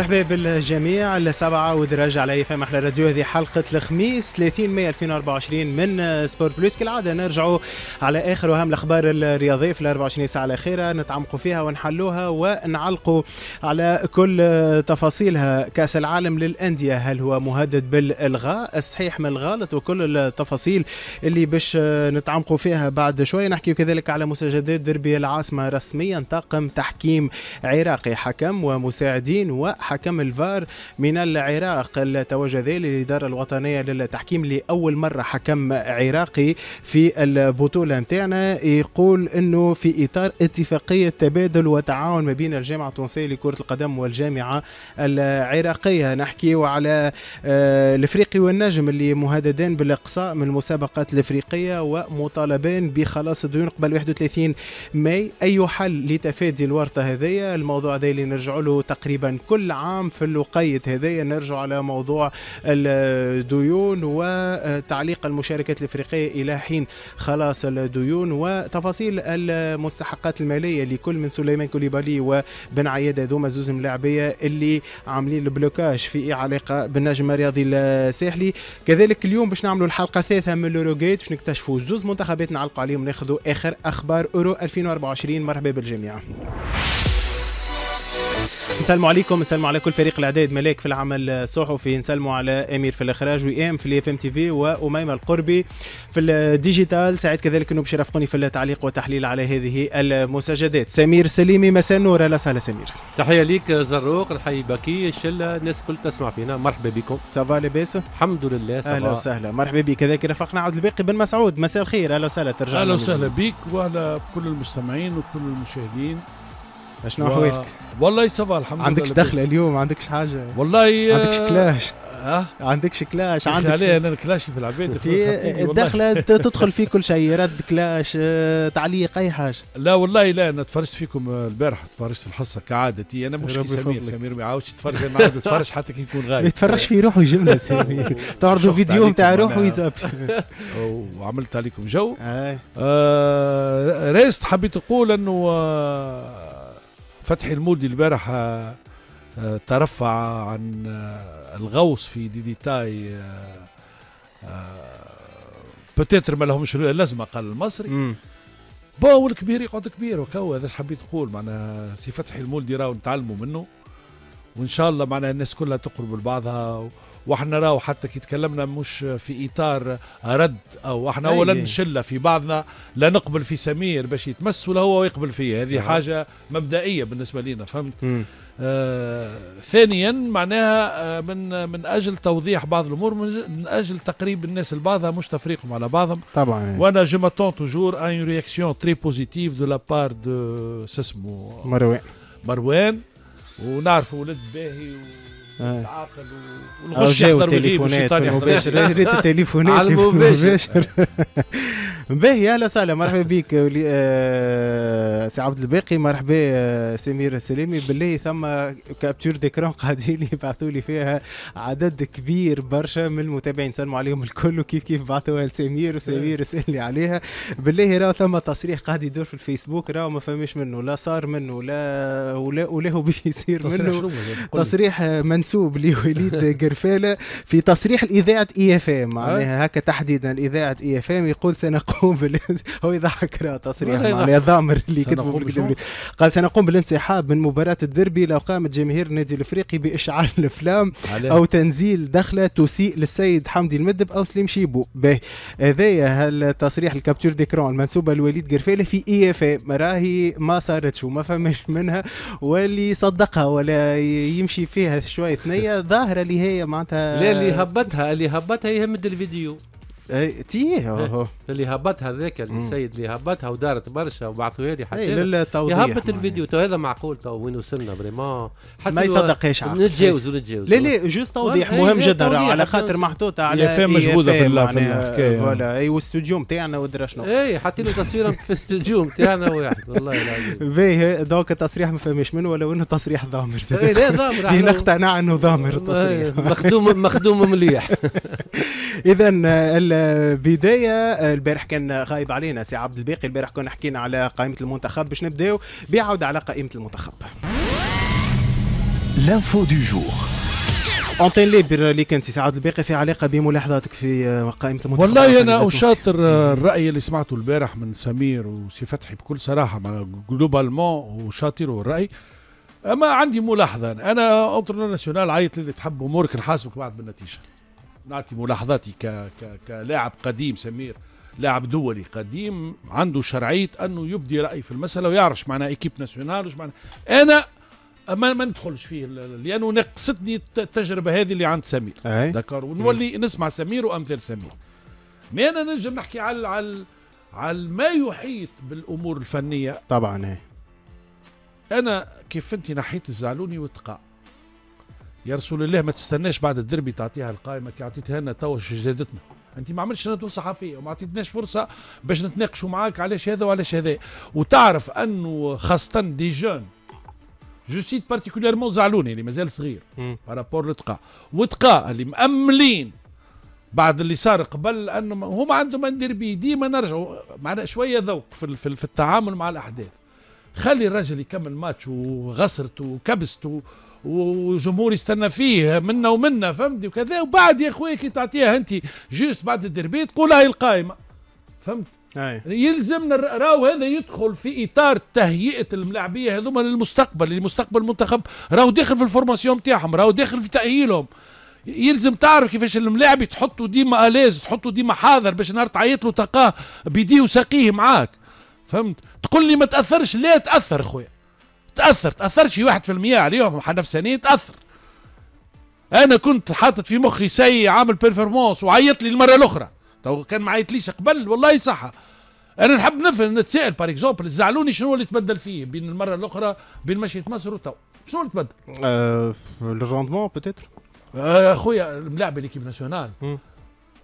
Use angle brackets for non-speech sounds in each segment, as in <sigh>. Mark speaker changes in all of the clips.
Speaker 1: مرحبا بالجميع السبعة ودراج على اف محل راديو هذه حلقة الخميس 30 ماي 2024 من سبور بلوس كالعادة نرجعوا على اخر وهم الاخبار الرياضية في ال 24 ساعة الأخيرة نتعمقوا فيها ونحلوها ونعلقوا على كل تفاصيلها كأس العالم للأندية هل هو مهدد بالإلغاء الصحيح من الغلط وكل التفاصيل اللي باش نتعمقوا فيها بعد شوية نحكي كذلك على مسجدات دربي العاصمة رسميا طاقم تحكيم عراقي حكم ومساعدين و حكم الفار من العراق التوجه للإدارة الوطنية للتحكيم لأول مرة حكم عراقي في البطولة نتاعنا يقول أنه في إطار اتفاقية تبادل وتعاون ما بين الجامعة التونسية لكرة القدم والجامعة العراقية نحكي على آه، الإفريقي والنجم اللي مهددان بالإقصاء من المسابقات الإفريقية ومطالبان بخلاص الديون قبل 31 ماي أي حل لتفادي الورطة هذه الموضوع هذا اللي نرجع له تقريبا كل العام في الوقيت هذايا نرجع على موضوع الديون وتعليق المشاركات الافريقيه الى حين خلاص الديون وتفاصيل المستحقات الماليه لكل من سليمان كوليبالي وبن عياد هذوما زوز ملاعبيه اللي عاملين البلوكاج في علاقه بالنجم الرياضي الساحلي كذلك اليوم باش نعملوا الحلقه الثالثه من لوروغيت باش نكتشفوا زوز منتخبات نعلقوا عليهم ناخذوا اخر اخبار اورو 2024 مرحبا بالجميع نسلموا عليكم نسلموا على كل فريق الاعداد ملاك في العمل الصحفي نسلموا على امير في الاخراج وام في الاف ام تي في واميمه القربي في الديجيتال سعيد كذلك انه بشرفقوني يرافقوني في التعليق والتحليل على هذه المسجدات سمير سليمي مساء النور اهلا وسهلا سمير تحيه ليك زروق نحيي بكي الشله الناس الكل تسمع فينا مرحبا بكم سافا لاباس الحمد لله سافا اهلا وسهلا مرحبا بك كذلك رفقنا عبد الباقي بن مسعود مساء الخير اهلا وسهلا ترجع اهلا وسهلا
Speaker 2: بك وعلى كل المستمعين وكل المشاهدين شنو احوالك؟ والله صبا الحمد لله عندكش دخل
Speaker 1: اليوم ما عندكش حاجة والله عندكش آه، كلاش ها عندكش كلاش عندك علي
Speaker 2: انا كلاشي في العباد الدخله تدخل
Speaker 1: في كل شيء رد كلاش آه، تعليق اي حاجه لا
Speaker 2: والله لا انا تفرجت فيكم آه، البارح تفرجت الحصه كعادتي انا مش سمير سمير ما يعاودش يتفرج انا عاد اتفرج حتى كي يكون غايب ما يتفرجش
Speaker 1: في روحه جمله سمير <laughs> <laughs> تعرضوا فيديو نتاع روحه ويزاب
Speaker 2: <laughs> وعملت عليكم جو آه ريست حبيت اقول انه فتحي المولدي البارحة آه، آه، ترفع عن آه، الغوص في دي ديتاي بوتيتر ما لهمش لازمة قال المصري بو الكبير يقعد كبير وكو هذا حبيت نقول معناها سي فتحي المولدي راهو نتعلموا منه وان شاء الله معناها الناس كلها تقرب لبعضها واحنا راهو حتى كي تكلمنا مش في اطار رد او احنا اولا شله في بعضنا لا نقبل في سمير باش يتمس ولا هو يقبل فيه هذه أه. حاجه مبدئيه بالنسبه لينا فهمت م. آه ثانيا معناها آه من من اجل توضيح بعض الامور من اجل تقريب الناس لبعضها مش تفريقهم على بعضهم طبعا وانا جو ماتون توجور ان رياكسيون تري بوزيتيف دو لابار دو سسمو مروان مروان ونعرفوا ولد باهي
Speaker 1: و... عاقل والغش يحضر تليفونات مباشر ريت التليفونات على المباشر باهي اهلا وسهلا مرحبا بك سي عبد الباقي مرحبا سمير السلامي بالله ثم كابتشر ديكرون قاعدين يبعثوا لي فيها عدد كبير برشا من المتابعين سلموا عليهم الكل وكيف كيف بعثوها لسمير وسمير سال لي عليها بالله راه ثم تصريح قاعد يدور في الفيسبوك راه ما فماش منه لا صار منه لا ولا ولا هو بيصير منه تصريح منسوب منسوب لوليد <laughs> قرفاله في تصريح الاذاعه اي e اف أه؟ ام معناها هكا تحديدا اذاعه اي اف ام يقول سنقوم بال <laughs> هو يضحك راه تصريح أه، معناها ضامر اللي كتب قال سنقوم بالانسحاب من مباراه الدربي لو قامت جماهير النادي الافريقي باشعال <laughs> الافلام او تنزيل دخله تسيء للسيد حمدي المدب او سليم شيبو هذايا التصريح الكابتور ديكرون المنسوبه لوليد قرفاله في اي اف ام راهي ما صارتش وما فماش منها واللي صدقها ولا يمشي فيها شويه ثنيه ظاهره اللي هي معناتها لا اللي
Speaker 3: هبتها اللي هبطها هي مد الفيديو
Speaker 1: اي تيه إيه،
Speaker 3: اللي هبطها هذاك السيد اللي هبطها ودارت برشا وبعثوها لي إيه، حتى للتوضيح هبط الفيديو تو هذا معقول تو وين وصلنا فريمون ما يصدقهاش عقل نتجاوزوا نتجاوزوا لا لا جوست توضيح إيه، مهم جدا على خاطر محطوطه على فيها مجهوده في
Speaker 1: الحكايه فوالا اي واستوديو نتاعنا ودرا شنو اي حاطين تصويره في الاستوديو نتاعنا واحد والله العظيم باهي دونك التصريح ما فماش منه ولو انه تصريح ضامر اي لا ضامر نقتنع انه ضامر التصريح مخدوم مخدوم مليح <laughs> اذا بدايه البارح كان غايب علينا سي عبد الباقي البارح كنا حكينا على قائمه المنتخب باش نبداو بعودة على قائمه المنتخب لانفو دو جور اونتين ليبر ليك سي سعاد الباقي في علاقه بملاحظاتك في قائمه المنتخب والله انا شاطر الراي اللي سمعته البارح من سمير وسي فتحي بكل صراحه
Speaker 2: مع جلوبالمون وشاطر الراي اما عندي ملاحظه انا ناسيونال عيط للي تحب امورك نحاسبك بعد بالنتيجه نعطي ملاحظاتي ك... ك... كلاعب قديم سمير لاعب دولي قديم عنده شرعيه انه يبدي راي في المساله ويعرف معناها ايكيب ناسيونال وش معناها انا ما ما ندخلش فيه لانه نقصتني التجربه هذه اللي عند سمير ذكر ونولي نسمع سمير وامثال سمير ما انا نجم نحكي على على على ما يحيط بالامور الفنيه طبعا هي. إيه. انا كيف انت نحيت الزعلوني وتقع يا رسول الله ما تستناش بعد الدربي تعطيها القائمه كي عطيتها لنا توا جادتنا انت ما عملتش ندوه صحفيه وما عطيتناش فرصه باش نتناقشوا معاك علاش هذا وعلاش هذا وتعرف انه خاصه دي جون جو سيت بارتيكوليرمون زعلوني اللي مازال صغير بارابور لتقا وتقا اللي مأملين بعد اللي صار قبل انه هم عندهم ندير بيه ديما نرجعوا معنا شويه ذوق في, في, في التعامل مع الاحداث خلي الراجل يكمل ماتش وغسرته وكبسته وجمهور يستنى فيه منا ومنا فهمتني وكذا وبعد يا خويا كي تعطيها انت جوست بعد الدربي تقول هاي القائمه فهمت أي. يلزم راهو هذا يدخل في اطار تهيئه الملاعبيه هذوما للمستقبل لمستقبل المنتخب راهو داخل في الفورماسيون تاعهم راهو داخل في تاهيلهم يلزم تعرف كيفاش الملاعب تحطوا ديما اليز تحطوا ديما حاضر باش نهار تعيط له تلقاه بيديه وساقيه معاك فهمت تقول لي ما تاثرش لا تاثر خويا تاثر تاثر شي 1% عليهم نفسانيا تاثر انا كنت حاطط في مخي سي عامل بيرفورمانس وعيط لي المره الاخرى تو كان ما عيطليش قبل والله صح انا نحب نفهم نتسائل بار اكزومبل زعلوني شنو اللي تبدل فيه بين المره الاخرى بين مشيت مصر وتو شنو اللي تبدل؟
Speaker 1: الروندمون آه، بوتيتر
Speaker 2: آه، اخويا ملاعب ليكيب ناسيونال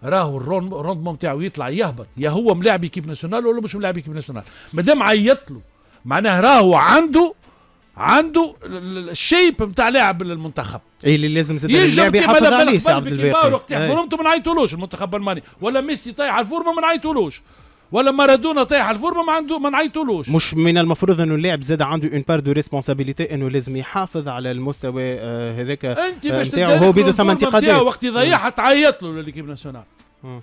Speaker 2: راهو الروندمون نتاعو يطلع يهبط يا هو ملاعب ايكيب ناسيونال ولا مش ملاعب ايكيب ناسيونال مادام عيط له معناه راهو عنده عنده الشيب نتاع لاعب المنتخب
Speaker 1: اي اللي لازم زاد اللاعب يحافظ عليه سي عبد الباقي وقت يحضرهم
Speaker 2: ما نعيطولوش المنتخب الالماني ولا ميسي طايح على الفورمه ما نعيطولوش ولا مارادونا طايح على الفورمه ما عنده ما نعيطولوش
Speaker 1: مش من المفروض انه اللاعب زاد عنده اون بار دو ريسبونسابيلتي انه لازم يحافظ على المستوى هذاك انت باش هو بيدو ثم انتقادات وقت يضيعها
Speaker 2: تعيط له للكيب ناسيونال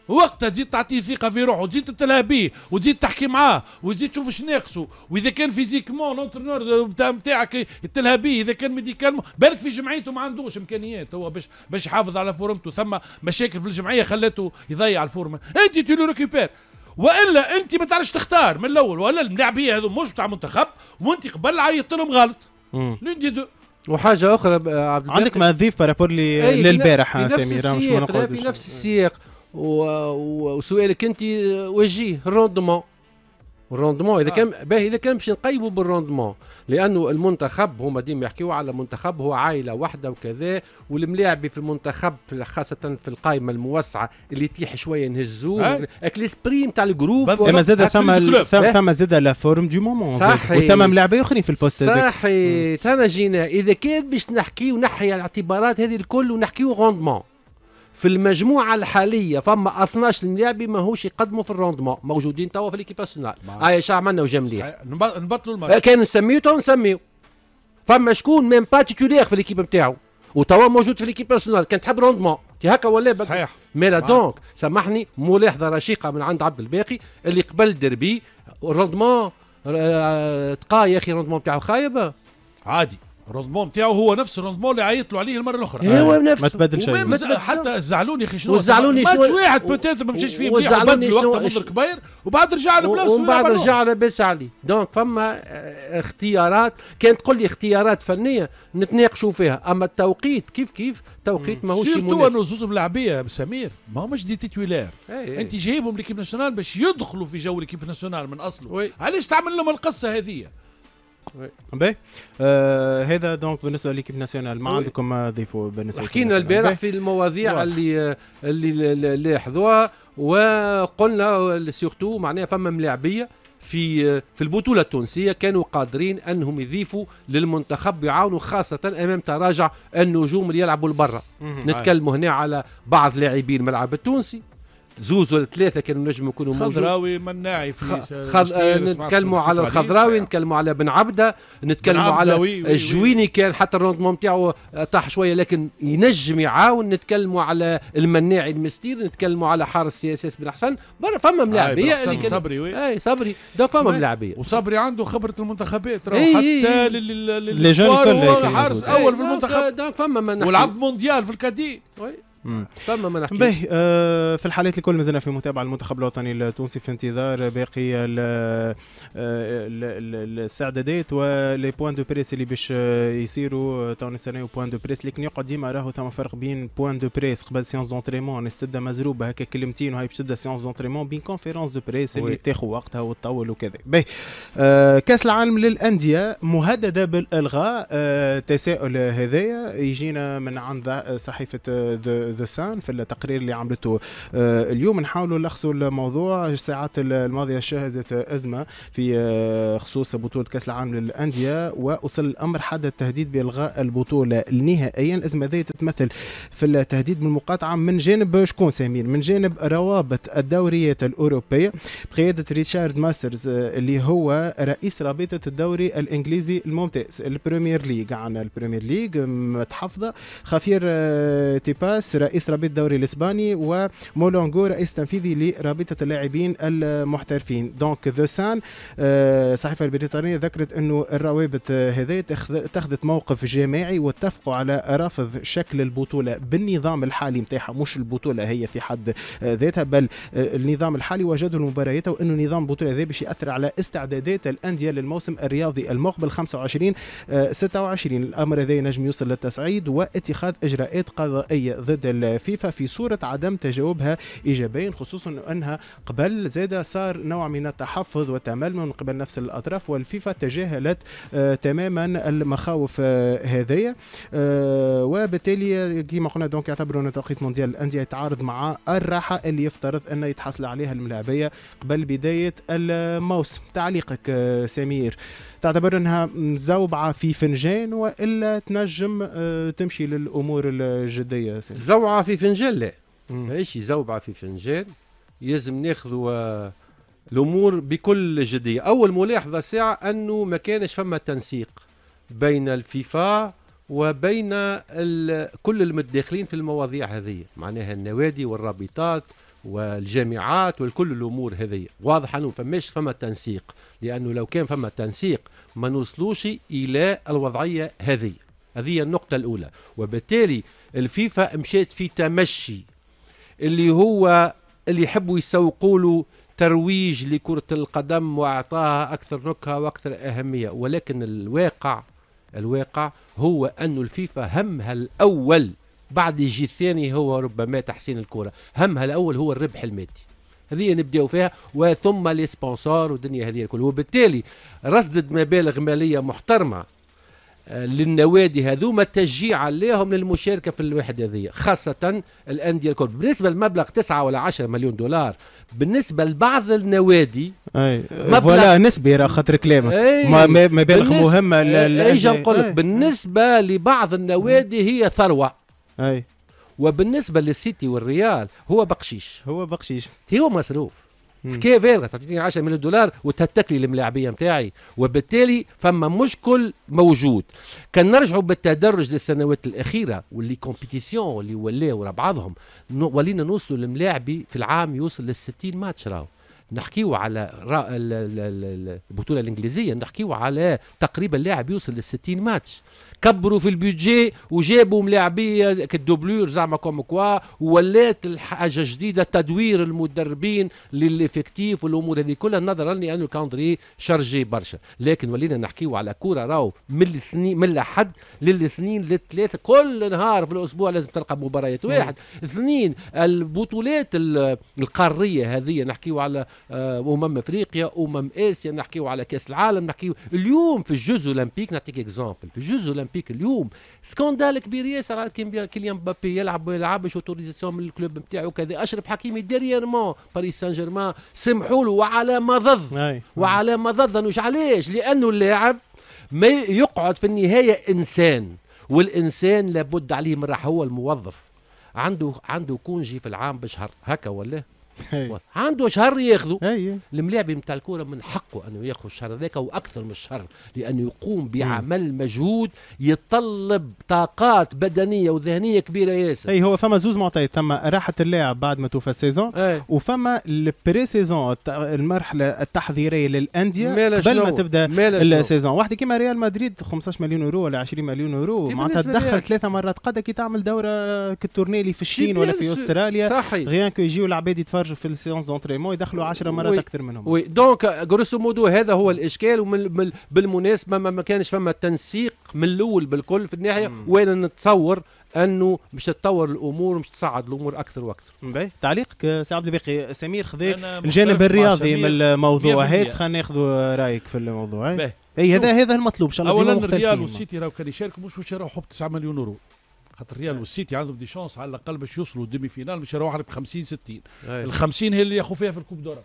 Speaker 2: وقتها تزيد تعطيه ثقه في روحه وتزيد تتلهى به وتزيد تحكي معاه وتزيد تشوف اش ناقصه واذا كان فيزيكمون لونترنور نتاعك تلهى به اذا كان ميديكالمون بالك في جمعيته ما عندوش امكانيات هو باش باش يحافظ على فورمته ثم مشاكل في الجمعيه خلته يضيع الفورمه انت تولو ريكوبير والا انت ما تعرفش تختار من الاول ولا الملاعبية هذو مش بتاع منتخب وانت قبل عيطت لهم غلط لون دي دو
Speaker 1: وحاجه اخرى عندك ما تضيف بارابور للبارح سامي راه مش في نفس
Speaker 2: السياق وسؤالك
Speaker 3: انت وجيه الروندمون الروندمون اذا آه. كان باهي اذا كان باش نقيبوا بالروندمون لانه المنتخب هما ديما يحكيوا على منتخب هو عائله واحده وكذا والملاعب في المنتخب خاصه في القائمه الموسعه اللي تيح شويه نهزوه آه. اك ليسبري نتاع الجروب اما زاد ثم ثم
Speaker 1: إيه؟ زاد لا فورم دو مومون صحي وثم ملاعبين اخرين في البوست هذاك
Speaker 3: صحي تانا جينا اذا كان باش نحكيو ونحي الاعتبارات هذه الكل ونحكيو روندمون في المجموعه الحاليه فما 12 لاعبي ماهوش يقدموا في الروندمون موجودين توا في ليكيب ناسيونال هاي شو عملنا وجا مليح
Speaker 2: نبطلوا الماتش إيه، كان
Speaker 3: نسميه تو نسميه فما شكون ميم با تيتوليغ في ليكيب نتاعو وتوا موجود في ليكيب ناسيونال كان تحب روندمون كي هكا ولا بك صحيح لا دونك سامحني ملاحظه رشيقه من عند عبد الباقي اللي قبل ديربي روندمون آه، تقا يا اخي روندمون نتاعو خايب
Speaker 2: عادي الرونمون نتاعو هو نفس الرونمون اللي له عليه المره الاخرى إيه، هو آه. نفسه ما تبدل شيء أيوة. حتى الزعلوني اخي شنو والزعلوني شنو ماتش واحد بوتيت ما مشاش فيه بيع بدل وقتها منذر كبير وبعد رجع لبلاصته ومن بعد رجع
Speaker 3: لاباس عليه دونك فما آه، اختيارات كان تقول لي اختيارات فنيه نتناقشوا فيها اما التوقيت
Speaker 2: كيف كيف توقيت ماهوش مناسب سيرتو انه زوز ملاعبيه سمير ما هماش دي تيتولير إيه، إيه. انت جايبهم ليكيب ناسيونال باش يدخلوا في جو ليكيب ناسيونال من اصله علاش تعمل لهم القصه هذه
Speaker 1: باهي هذا دونك بالنسبه ليكيب ناسيونال ما عندكم ضيف بالنسبه حكينا البارح في
Speaker 3: المواضيع واحد. اللي اللي اللي حذوها وقلنا سيرتو معناها فما ملاعبيه في في البطوله التونسيه كانوا قادرين انهم يضيفوا للمنتخب يعاونوا خاصه امام تراجع النجوم اللي يلعبوا لبرا نتكلموا هنا على بعض لاعبين الملعب التونسي زوز ولا ثلاثه كانوا نجموا يكونوا موجودين خضراوي
Speaker 2: مناعي في خض... آه، نتكلموا على الخضراوي
Speaker 3: نتكلموا على بن عبده نتكلموا على الجويني كان حتى الروندمون نتاعو طاح شويه لكن ينجم يعاون نتكلموا على المناعي المستير نتكلموا على حارس سياسيس بن حسن برا فما ملاعبيه اللي كان صبري اي صبري ده فما ملاعبيه وصبري عنده خبره
Speaker 2: المنتخبات راهو حتى للجوار حارس اول في المنتخب فما ولعب مونديال في الكادي فما ما نحكي به
Speaker 1: آه، في الحالات الكل مازلنا في متابعه المنتخب الوطني التونسي في انتظار باقي الاستعدادات آه، ولي بوان دو بريس اللي باش آه، يصيروا تو نستناو بوان دو بريس لكن يقعد ديما راهو ثم فرق بين بوان دو بريس قبل سيونس دونتريمون نستبدا مزروبه هكا كلمتين وهي باش تبدا سيونس دونتريمون بين كونفيرونس دو بريس اللي تاخذ وقتها وتطول وكذا به كاس العالم للانديه مهدده بالالغاء تساؤل هذايا يجينا من عند صحيفه ذا سان في التقرير اللي عملته آه، اليوم نحاولوا نلخصوا الموضوع الساعات الماضيه شهدت ازمه في آه، خصوص بطوله كاس العالم للانديه ووصل الامر حد التهديد بالغاء البطوله نهائيا الازمه ذي تتمثل في التهديد بالمقاطعه من جانب شكون سمير من جانب روابط الدوريات الاوروبيه بقياده ريتشارد ماسترز آه، اللي هو رئيس رابطه الدوري الانجليزي الممتاز البريمير ليج عن البريمير ليج متحفظه خفير تيباس رئيس رابطه الدوري الاسباني ومولونغو رئيس تنفيذي لرابطه اللاعبين المحترفين دونك ذا سان الصحيفه آه، البريطانيه ذكرت انه الروابط هذه اتخذت موقف جماعي واتفقوا على رفض شكل البطوله بالنظام الحالي متاحة مش البطوله هي في حد ذاتها بل آه، النظام الحالي وجدوا المباريات وانه نظام البطوله هذا باش ياثر على استعدادات الانديه للموسم الرياضي المقبل 25 26 آه، الامر هذا نجم يوصل للتصعيد واتخاذ اجراءات قضائيه ضد الفيفا في صورة عدم تجاوبها إيجابيا خصوصا أنها قبل زاد صار نوع من التحفظ والتململ من قبل نفس الأطراف والفيفا تجاهلت آه، تماما المخاوف آه، هذه آه، وبالتالي كما قلنا دونك يعتبروا أن توقيت مونديال الأندية يتعارض مع الراحة اللي يفترض أن يتحصل عليها الملاعبية قبل بداية الموسم تعليقك سمير تعتبر أنها زوبعة في فنجان وإلا تنجم تمشي للأمور الجدية سمير. زوبعه في
Speaker 3: فنجان لا ماهيش زوبعه في فنجان يلزم ناخذوا الامور بكل جديه اول ملاحظه ساعه انه ما كانش فما تنسيق بين الفيفا وبين كل المتداخلين في المواضيع هذه معناها النوادي والرابطات والجامعات وكل الامور هذه واضح انه فماش فما تنسيق لانه لو كان فما تنسيق ما نوصلوش الى الوضعيه هذه هذه هي النقطة الأولى وبالتالي الفيفا مشات في تمشي اللي هو اللي يحبوا يسوقوا له ترويج لكرة القدم وأعطاها أكثر نكهة وأكثر أهمية ولكن الواقع الواقع هو أن الفيفا همها الأول بعد يجي الثاني هو ربما تحسين الكرة همها الأول هو الربح المادي هذه نبداو فيها وثم لي سبونسور والدنيا هذه الكل وبالتالي رصدت مبالغ ماليه محترمه للنوادي هذوما تشجيعا لهم للمشاركه في الوحده هذه خاصه الانديه الكل بالنسبه للمبلغ 9 ولا 10 مليون دولار بالنسبه لبعض النوادي اي ولا
Speaker 1: نسبي راه خاطر كلامك ما, ما بالغ مهمه اي نقول لك
Speaker 3: بالنسبه لبعض النوادي هي ثروه اي وبالنسبه للسيتي والريال هو بقشيش هو بقشيش هو مصروف حكايه فارغه تعطيني 10 مليون دولار وتهتك لي الملاعبيه نتاعي وبالتالي فما مشكل موجود كان نرجعوا بالتدرج للسنوات الاخيره واللي كومبيتيسيون اللي ولاو ورا بعضهم ولينا نوصلوا لملاعبي في العام يوصل لل 60 ماتش راهو نحكيو على البطوله الانجليزيه نحكيو على تقريبا لاعب يوصل لل 60 ماتش كبروا في البيدجي وجابوا ملاعبيه كالدوبلور زعما كوم كوا ولات الحاجه جديده تدوير المدربين للافكتيف والامور هذه كلها نظرا لانه الكاونتري شارجي برشا لكن ولينا نحكيو على كوره راهو من الاثنين من الاحد للاثنين للثلاثه كل نهار في الاسبوع لازم تلقى مباريات واحد اثنين البطولات القاريه هذه نحكيو على آه، امم افريقيا امم اسيا نحكيو على كاس العالم نحكيو اليوم في الجوز اولمبيك نعطيك اكزامبل في الجوز اولمبيك اولمبيك اليوم سكاندال كبير ياسر كيليان مبابي يلعب ما يلعبش اوتوريزاسيون من الكلوب نتاعو كذا اشرف حكيمي ديريرمون باريس سان جيرمان سمحوا له وعلى مضض وعلى مضض انه علاش لانه اللاعب ما يقعد في النهايه انسان والانسان لابد عليه من راح هو الموظف عنده عنده كونجي في العام بشهر هكا ولا عنده شهر ياخذه الملاعب نتاع الكوره من حقه انه ياخذ الشهر هذاك واكثر من الشهر
Speaker 1: لانه يقوم بعمل مجهود يتطلب طاقات بدنيه وذهنيه كبيره ياسر اي هو فما زوز معطيات ثم راحه اللاعب بعد ما توفى السيزون إيه. وفما البري سيزون المرحله التحضيريه للانديه قبل ما تبدا السيزون واحده كيما ريال مدريد 15 مليون يورو ولا 20 مليون يورو معناتها تدخل ثلاثه مرات قد كي تعمل دوره كالتورنيلي في الشين ولا في استراليا صحيح غيان كو يجيو العباد يتفرجوا يخرجوا في السيونس دونتريمون يدخلوا 10 مرات وي. اكثر منهم وي دونك جروسو مودو هذا هو الاشكال
Speaker 3: وبالمناسبه ما كانش فما تنسيق من الاول بالكل في الناحيه وانا نتصور
Speaker 1: انه باش تتطور الامور مش تصعد الامور اكثر واكثر. باهي تعليقك آه، سي عبد الباقي آه، سمير خذا الجانب الرياضي من الموضوع هذا خلينا ناخذ رايك في الموضوع هذا. اي هذا هذا المطلوب ان شاء الله اولا الريال والسيتي
Speaker 2: راهو كان يشاركوا مش باش يروحوا ب 9 مليون يورو خاطر ريال آه. والسيتي عندهم دي شانس على الاقل باش يوصلوا ديمي فينال مش يروحوا ب 50 60 ال 50 هي اللي ياخذوا فيها في الكوب دورة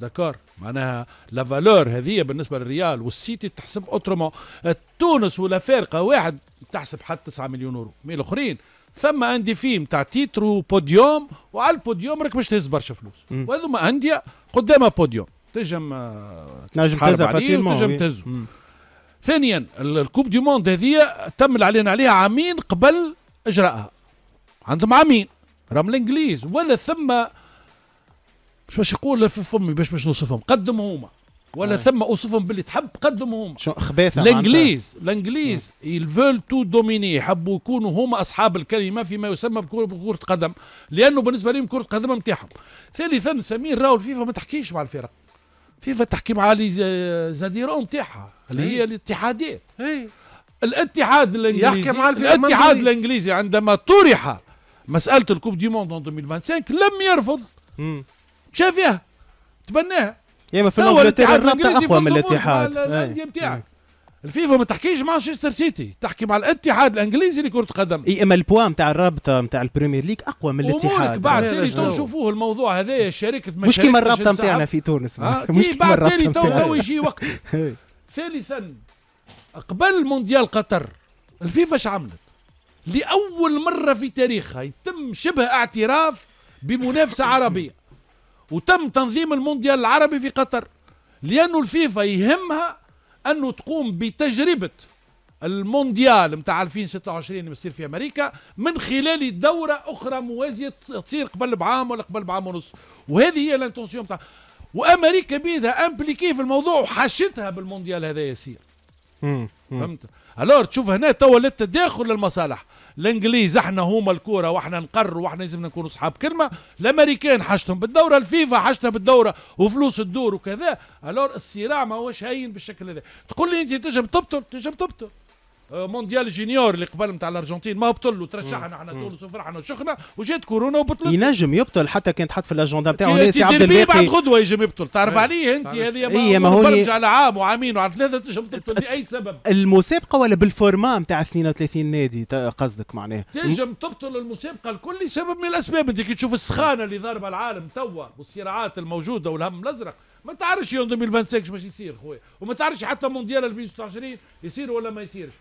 Speaker 2: داكور معناها لا فالور هذه بالنسبه للريال والسيتي تحسب اوترومون آه، تونس ولا فارقه واحد تحسب حتى 9 مليون اورو مي الاخرين ثم في نتاع تيترو وبوديوم وعلى البوديوم راك باش تهز برشا فلوس وهذوما انديه قدامها بوديوم تنجم آه، تنجم تهزها فاسيلمون تنجم تهزها ثانيا الكوب دي موند هذه تم الاعلان عليها عامين قبل اجراءها عندهم عامين راهم الانجليز ولا ثم مش باش يقول في فمي باش باش نوصفهم قدموا هما ولا آه. ثم اوصفهم باللي تحب قدموا
Speaker 1: هما شو خبيثه الانجليز
Speaker 2: الانجليز يلفول تو دوميني يحبوا يكونوا هما اصحاب الكلمه فيما يسمى بكره قدم لانه بالنسبه لهم كره قدم نتاعهم ثالثا سمير راهو الفيفا ما تحكيش مع الفرق فيفا تحكي مع لي زاديرو نتاعها اللي هي إيه. الاتحادات إيه. الاتحاد الانجليزي يحكي مع الاتحاد الانجليزي عندما طرح مساله الكوب دي موند 2025 لم يرفض فيها تبناها يا ما في الانجليزي الرابطه اقوى من الاتحاد الانديه نتاعك الفيفا ما تحكيش مع مانشستر سيتي تحكي مع الاتحاد الانجليزي لكره القدم اي
Speaker 1: اما البوا نتاع الرابطه نتاع البريمير ليج اقوى من الاتحاد بعد تالي تو
Speaker 2: شوفوه الموضوع هذايا شركه مش كيما الرابطه نتاعنا في تونس آه، مش كيما بعد تالي تو تو يجي وقت <laughs> ثالثا قبل مونديال قطر الفيفا اش عملت لاول مره في تاريخها يتم شبه اعتراف بمنافسه عربيه وتم تنظيم المونديال العربي في قطر لانه الفيفا يهمها انه تقوم بتجربه المونديال نتاع 2026 اللي بيصير في امريكا من خلال دوره اخرى موازيه تصير قبل بعام ولا قبل بعام ونص وهذه هي الانتونسيون نتاع وامريكا بيدها امبليكي في الموضوع وحاشتها بالمونديال هذا يسير فهمت الور تشوف هنا توا تداخل للمصالح الانجليز احنا هما الكوره واحنا نقر واحنا لازم نكونوا اصحاب كلمه الامريكان حاجتهم بالدوره الفيفا حاجتها بالدوره وفلوس الدور وكذا الور الصراع ما هوش هين بالشكل هذا تقول لي انت تجم تبطل تجم تبطل آه، مونديال جينيور اللي قبل نتاع الارجنتين ما بطل وترشحنا احنا تونس وفرحنا وشخنا
Speaker 1: وجات كورونا وبطل ينجم يبطل حتى كانت حط في الاجنده نتاعو ناس عبد الباقي بعد
Speaker 2: غدوه ينجم يبطل تعرف إيه. عليه انت هذه ما, إيه، ما هو على عام وعامين وعلى ثلاثه تنجم تبطل <laughs> لاي سبب
Speaker 1: المسابقه ولا بالفورما نتاع 32 نادي قصدك معناها تنجم
Speaker 2: تبطل المسابقه الكل لسبب من الاسباب انت كي تشوف السخانه اللي ضاربه العالم توا والصراعات الموجوده والهم الازرق ما تعرفش يوم 2025 باش يصير خويا وما تعرفش حتى مونديال 2026 يصير ولا ما يصيرش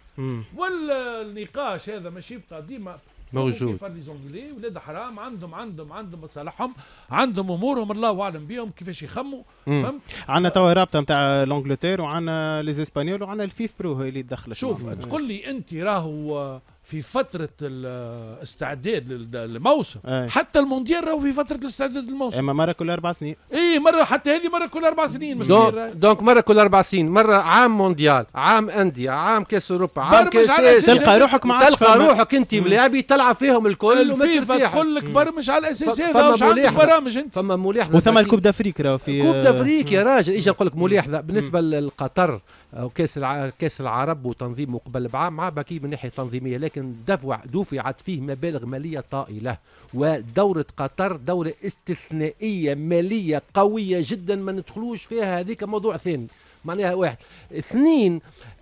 Speaker 2: والنقاش هذا ماشي يبقى ديما موجود كيف لي زونجلي ولاد حرام عندهم عندهم عندهم مصالحهم عندهم امورهم الله اعلم بهم كيفاش يخموا فهمت
Speaker 1: عندنا توا رابطه نتاع لونجلتير وعندنا لي وعندنا الفيف برو اللي دخلت شوف تقول
Speaker 2: لي انت راهو في فترة الاستعداد للموسم أي. حتى المونديال راهو في فترة الاستعداد للموسم اما مرة
Speaker 3: كل أربع سنين
Speaker 2: اي مرة حتى هذه مرة كل أربع سنين مش دونك,
Speaker 3: دونك مرة كل أربع سنين مرة عام مونديال عام أندية عام كأس أوروبا عام كأس إيه؟ تلقى روحك مع تلقى روحك أنت ملاعبي تلعب فيهم الكل الفيفا تقول
Speaker 2: لك برمج على أساس هذا مش عندك
Speaker 3: برامج أنت فما ملاحظة وثم الكوب دافريك راهو في كوب دافريك يا راجل إيش نقول لك ملاحظة بالنسبة لقطر وكاس كاس العرب وتنظيمه قبل بعام مع بكي من ناحيه تنظيميه لكن دفع دفعت فيه مبالغ ماليه طائله ودوره قطر دوره استثنائيه ماليه قويه جدا ما ندخلوش فيها هذيك موضوع ثاني معناها واحد اثنين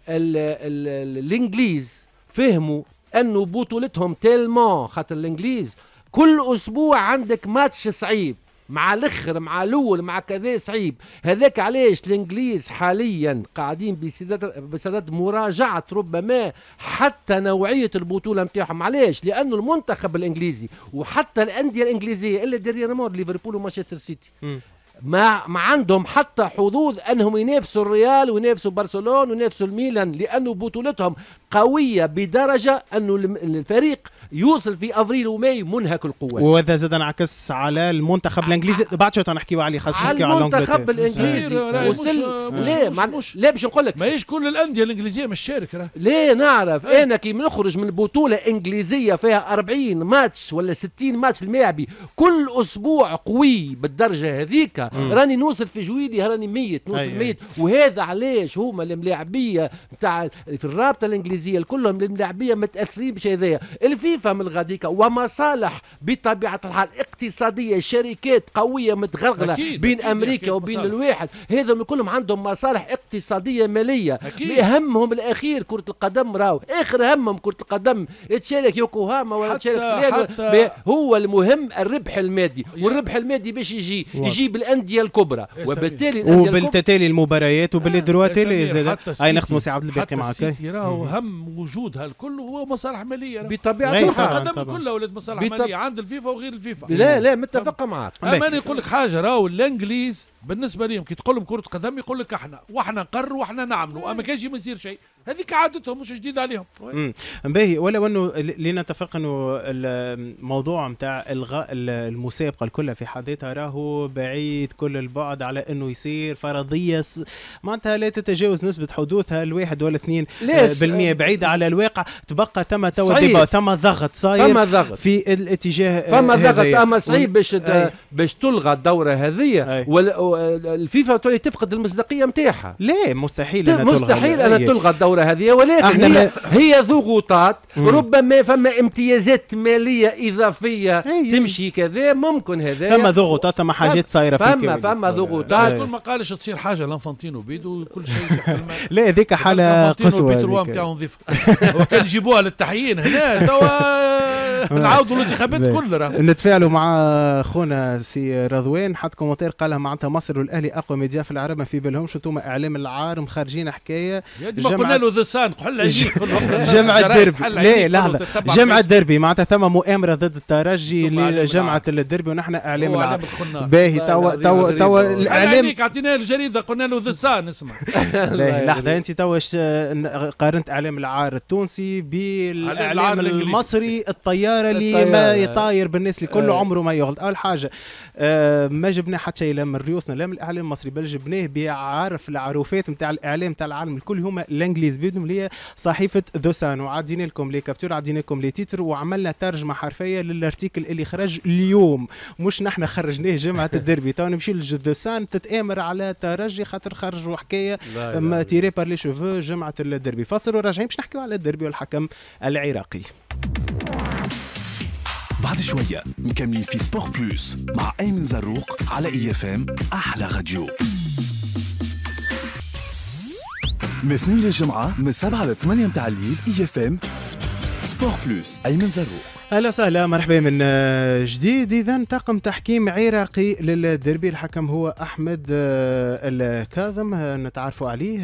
Speaker 3: الـ الـ الـ الانجليز فهموا انه بطولتهم تيلمون خاطر الانجليز كل اسبوع عندك ماتش صعيب مع الاخر مع الاول مع كذا صعيب هذاك علاش الانجليز حاليا قاعدين بصدد مراجعه ربما حتى نوعيه البطوله نتاعهم علاش لانه المنتخب الانجليزي وحتى الانديه الانجليزيه الا مور ليفربول ومانشستر سيتي ما ما عندهم حتى حظوظ انهم ينافسوا الريال وينافسوا برشلونه وينافسوا الميلان لانه بطولتهم قويه بدرجه انه الفريق
Speaker 1: يوصل في افريل وماي منهك القوات وهذا زاد انعكس على المنتخب الانجليزي بعد شويه نحكيو عليه خاطر على المنتخب الانجليزي وصل
Speaker 3: لا لا باش نقول لك ماهيش
Speaker 2: كل الانديه الانجليزيه مش شارك راه
Speaker 3: لا نعرف انا كي نخرج من بطوله انجليزيه فيها 40 ماتش ولا 60 ماتش الماعبي كل اسبوع قوي بالدرجه هذيك راني نوصل في جويدي راني ميت نوصل ميت وهذا علاش هما الملاعبيه نتاع في الرابطه الانجليزيه كلهم الملاعبيه متاثرين بشي هذايا الفيفا الوظيفة الغاديكا ومصالح بطبيعة الحال اقتصادية شركات قوية متغلغلة أكيد بين أكيد أمريكا وبين مصالح. الواحد هذا كلهم عندهم مصالح اقتصادية مالية أكيد. أهمهم الأخير كرة القدم راهو آخر همهم كرة القدم تشارك يوكوهاما ولا تشارك هو المهم الربح المادي والربح المادي باش يجي يجيب
Speaker 1: الأندية الكبرى وبالتالي وبالتالي المباريات وبالدروات اللي زاد أي نخدموا سي عبد الباقي معك راهو
Speaker 2: هم وجودها الكل هو مصالح مالية بطبيعة الفيفا قدم كلها ولاد مصالح ماليه عند الفيفا وغير الفيفا لا لا متفق معك اما انا نقول لك حاجه راهو الانجليز بالنسبه ليهم كي تقول لهم كره قدم يقول لك احنا واحنا نقر واحنا نعملوا اما كاش يصير شيء هذيك عادتهم مش جديد عليهم امم
Speaker 1: باهي ولا انه لنتفق انه الموضوع نتاع الغاء المسابقه الكلها في حديثها راهو بعيد كل البعد على انه يصير فرضيه س... معناتها لا تتجاوز نسبه حدوثها الواحد ولا اثنين آه، آه، بالمية بعيده على الواقع تبقى ثم توا ثم ضغط صاير ثم ضغط في الاتجاه ثم ضغط اما صعيب باش آه. باش تلغى الدوره
Speaker 3: هذه الفيفا تولي تفقد المصداقيه نتاعها ليه مستحيل تلغى مستحيل انها تلغى الدوره هذه ولكن هي, هي ضغوطات ربما فما امتيازات ماليه اضافيه أيه. تمشي كذا ممكن هذا فما ضغوطات
Speaker 1: فما حاجات صايره في فما فما ضغوطات شكون ما
Speaker 2: قالش تصير حاجه لانفانتينو بيدو وكل شيء <laughs> لا هذيك حاله قصوى الانفانتينو بيتروا نتاعو نظيفه وكان يجيبوها للتحيين هنا توا
Speaker 1: <laughs> نعاودوا الانتخابات كلها نتفاعلوا مع خونا سي رضوان حط كومنتير قالها معناتها مصر والاهلي اقوى ميديا في العرب ما في بالهمش انتم اعلام العار مخرجين حكايه ما قلنا له
Speaker 2: ذا سان قل <laughs> جمع الدربي لا لحظه جمع الدربي
Speaker 1: معناتها ثم مؤامره ضد الترجي لجمعه الدربي ونحن اعلام العار باهي توا توا توا الاعلام
Speaker 2: اعطينا الجريده قلنا له ذا سان اسمع
Speaker 1: <laughs> لحظه انت توا قارنت اعلام العار التونسي بالاعلام المصري الطيار الطياره اللي ما يطاير بالناس اللي كله آه. عمره ما يغلط اول حاجه آه، ما جبنا حتى شيء لا من ريوسنا لا من الاعلام المصري بل جبناه بعارف العروفات نتاع الاعلام نتاع العالم الكل هما الانجليز بيدهم اللي هي صحيفه دوسان سان وعدينا لكم لي كابتور عدينا لكم لي تيتر وعملنا ترجمه حرفيه للارتيكل اللي خرج اليوم مش نحن خرجناه جمعه <laughs> الدربي تو نمشي لدوسان سان تتامر على ترجي خاطر خرجوا حكايه تيري بار لي شوفو جمعه الدربي فصلوا راجعين باش نحكيو على الدربي والحكم العراقي
Speaker 2: بعد شوية نكملين في سبور بلوس مع أيمن زروق على إي اف ام أحلى راديو من اثنين للجمعة من سبعة لثمانية 8 متاع الليل إي اف ام سبور بلوس أيمن زروق
Speaker 1: اهلا وسهلا مرحبا من آه، جديد اذا طاقم تحكيم عراقي للدربي الحكم هو احمد آه، الكاظم آه، نتعرفوا عليه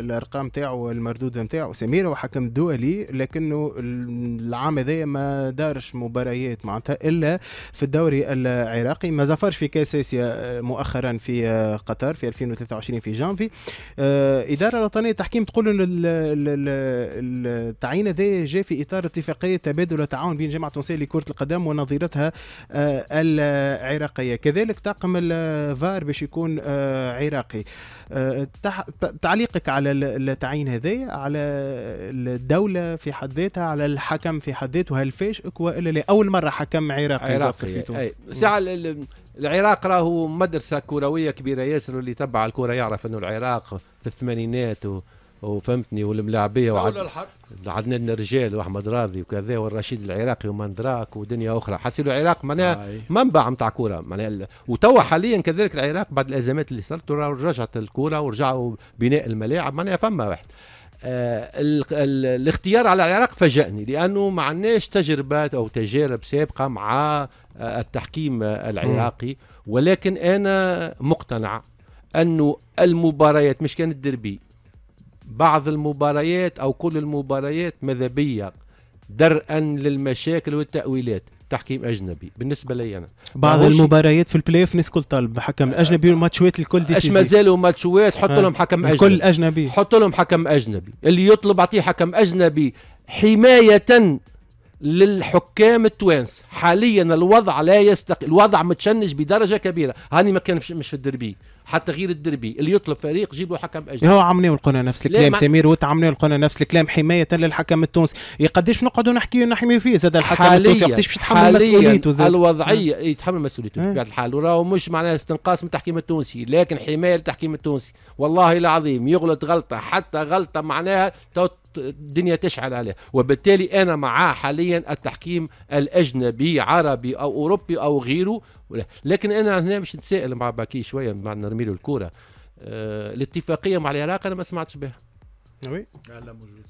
Speaker 1: الارقام تاعو المردود نتاعو سميره وحكم دولي لكنه العام هذايا ما دارش مباريات معناتها الا في الدوري العراقي ما زفرش في كاس اسيا مؤخرا في قطر في 2023 في جانفي الاداره الوطنيه للتحكيم تقول ان التعيين هذا جاء في اطار اتفاقيه تبادل وتعاون بين الجامعه التونسيه لكره القدم ونظيرتها آه، العراقيه كذلك طاقم الفار باش يكون آه، عراقي آه، تعليقك على التعيين هذايا على الدوله في حد ذاتها على الحكم في حد ذاته هل فيش والا لأول مره حكم عراقي, عراقي في تونس العراق راهو
Speaker 3: مدرسه كرويه كبيره ياسر واللي تبع الكره يعرف انه العراق في الثمانينات و وفهمتني والملاعبيه وعد عدنا الرجال واحمد راضي وكذا والرشيد العراقي ومندراك ودنيا اخرى حسيلو العراق معناها منبع نتاع كوره معناها ال... وتوا حاليا كذلك العراق بعد الازمات اللي صارت رجعت الكوره ورجعوا بناء الملاعب معناها فما واحد آه ال الاختيار على العراق فاجأني لأنه ما عندناش تجربة أو تجارب سابقة مع آه، التحكيم العراقي ولكن أنا مقتنع أنه المباريات مش كان الدربي بعض المباريات أو كل المباريات ماذا بيا درءا للمشاكل والتأويلات تحكيم اجنبي بالنسبه لي انا بعض
Speaker 1: المباريات في البلاي اوف الناس كل طالب حكم آه. اجنبي والماتشوات الكل دي اش مازالوا
Speaker 3: ماتشوات حط آه. لهم حكم اجنبي كل اجنبي حط لهم حكم اجنبي اللي يطلب اعطيه حكم اجنبي حمايه للحكام التوانس حاليا الوضع لا يستقل الوضع متشنج بدرجه كبيره هاني ما كان مش في الدربي حتى غير الدربي اللي يطلب فريق جيب له حكم اجنبي
Speaker 1: هو عم يلقونا نفس الكلام سمير وانت عم يلقونا نفس الكلام حمايه للحكم التونسي إيه، قديش نقعدوا نحكيوا نحميوا فيه زاد الحكم التونسي قديش باش يتحمل مسؤوليته زاد الوضعيه
Speaker 3: م. نعم. إيه، يتحمل مسؤوليته نعم. بطبيعه الحال وراه مش معناها استنقاص من التحكيم التونسي لكن حمايه للتحكيم التونسي والله العظيم يغلط غلطه حتى غلطه معناها الدنيا تشعل عليه وبالتالي انا معاه حاليا التحكيم الاجنبي عربي او اوروبي او غيره لكن انا هنا باش نتساءل مع باكي شويه بعد نرمي له الكوره آه، الاتفاقيه مع العراق انا ما سمعتش بها.
Speaker 1: وي لا موجود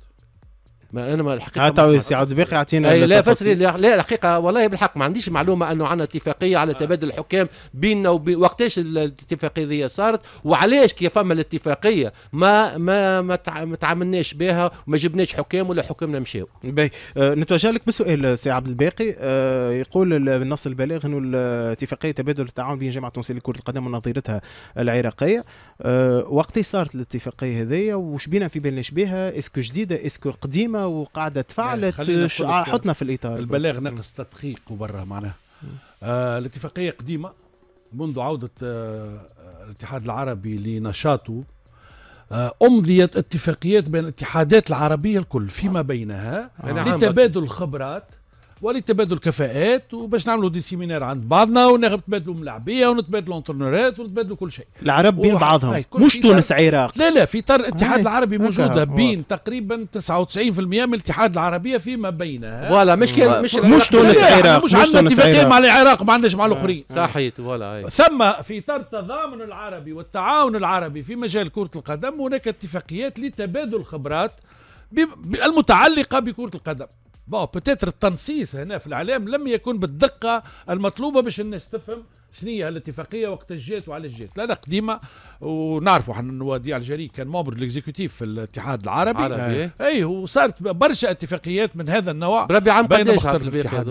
Speaker 1: ما انا ما الحقيقه حتى سي عبد الباقي يعطينا لا فسري
Speaker 3: لا الحقيقه والله بالحق ما عنديش معلومه انه عندنا اتفاقيه على آه. تبادل الحكام بيننا وقتاش الاتفاقيه ذي صارت وعلاش كيف فما الاتفاقيه ما ما ما, ما
Speaker 1: تعاملناش بها وما جبناش حكام ولا حكامنا مشاو. باهي نتوجه لك بسؤال سي عبد الباقي أه يقول النص البلاغ انه الاتفاقيه تبادل التعاون بين جامعه تونس لكره القدم ونظيرتها العراقيه أه وقتاش صارت الاتفاقيه هذه وش بينا في بالناش بها اسكو جديده اسكو قديمه مهمه وقاعده يعني تفعلت حطنا في الاطار البلاغ
Speaker 2: ناقص تدقيق وبرا معناها آه الاتفاقيه قديمه منذ عوده آه, آه، الاتحاد العربي لنشاطه آه، أمضيت اتفاقيات بين الاتحادات العربية الكل فيما آه. بينها يعني لتبادل الخبرات ولتبادل كفاءات وباش نعملوا دي سيمينار عند بعضنا ونتبادلوا ملاعبيه ونتبادلوا انترنرات ونتبادلوا كل شيء العرب بين بعضهم مش تونس عراق لا لا في اطار الاتحاد العربي موجوده بين تقريبا 99% من الاتحاد العربيه فيما بينها فوالا مش كان مش مش تونس عراق مش عندنا اتفاقيه مع العراق ما عندناش مع آه. الاخرين آه. صحيت فوالا ثم في اطار التضامن العربي والتعاون العربي في مجال كره القدم هناك اتفاقيات لتبادل الخبرات المتعلقه بكره القدم بون بوتيتر التنصيص هنا في الاعلام لم يكن بالدقه المطلوبه باش الناس تفهم شنو هي الاتفاقيه وقت جات وعلاش جات لا لا قديمه ونعرفوا احنا النوادي الجري كان ممبر ليكزيكوتيف في الاتحاد العربي العربي. آه. اي وصارت برشا اتفاقيات من هذا النوع بربي عام قداش الاتحاد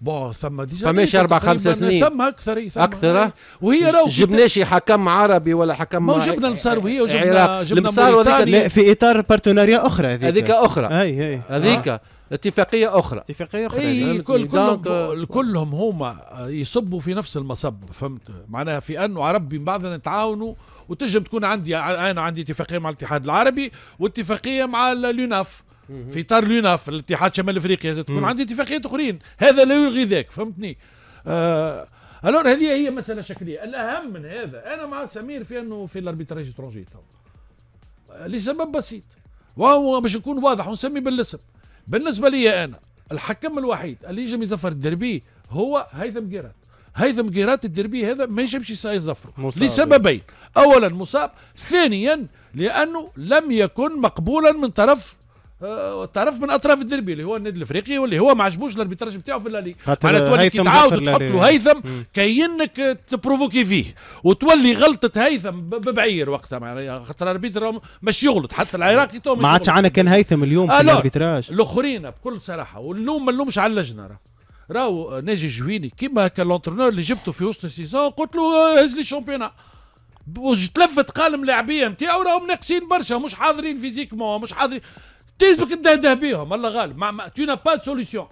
Speaker 2: بون ثم ديجا فماش اربع خمس سنين ثم اكثر ثم اكثر وهي راهو
Speaker 3: جبناش حكم عربي ولا حكم ما جبنا المسار وهي وجبنا جبنا المسار في اطار بارتناريه اخرى هذيك هذيك اخرى اي اي هذيك آه. اتفاقيه اخرى اتفاقيه اخرى إيه، يعني كل كلهم
Speaker 2: كلهم هما يصبوا في نفس المصب فهمت معناها في انه عربي بعضنا نتعاونوا وتجم تكون عندي انا عندي اتفاقيه مع الاتحاد العربي واتفاقيه مع اليوناف في اطار اليوناف الاتحاد شمال افريقيا تكون عندي اتفاقيات اخرين هذا لا يلغي ذاك فهمتني آه الون هذه هي مساله شكليه الاهم من هذا انا مع سمير في انه في الاربيتراج ترونجي لسبب بسيط وهو باش نكون واضح ونسمي بالاسم بالنسبه لي انا الحكم الوحيد اللي يجي يزفر الدربي هو هيثم جيرات هيثم جيرات الدربي هذا ما يجمش يزفره لسببين اولا مصاب ثانيا لانه لم يكن مقبولا من طرف طرف أه، من اطراف الدربي اللي هو النادي الافريقي واللي هو ما عجبوش الاربيتراج بتاعه في اللالي على تولي كي تعاود تحط له هيثم كينك تبروفوكي فيه وتولي غلطه هيثم ببعير وقتها معناها يعني خاطر الاربيتر مش يغلط حتى العراقي
Speaker 1: تو ما عادش عندنا كان هيثم اليوم في آه، الاربيتراج
Speaker 2: الاخرين بكل صراحه واللوم ما نلومش على اللجنه راه راهو ناجي جويني كيما كان لونترونور اللي جبته في وسط السيزون قلت له آه، هز لي شامبيونات لفت قال ملاعبيه نتاعو راهم ناقصين برشا مش حاضرين فيزيكمون مش حاضرين تيزبك تدهده بيهم الله غالب ما, ما تينا با سوليسيون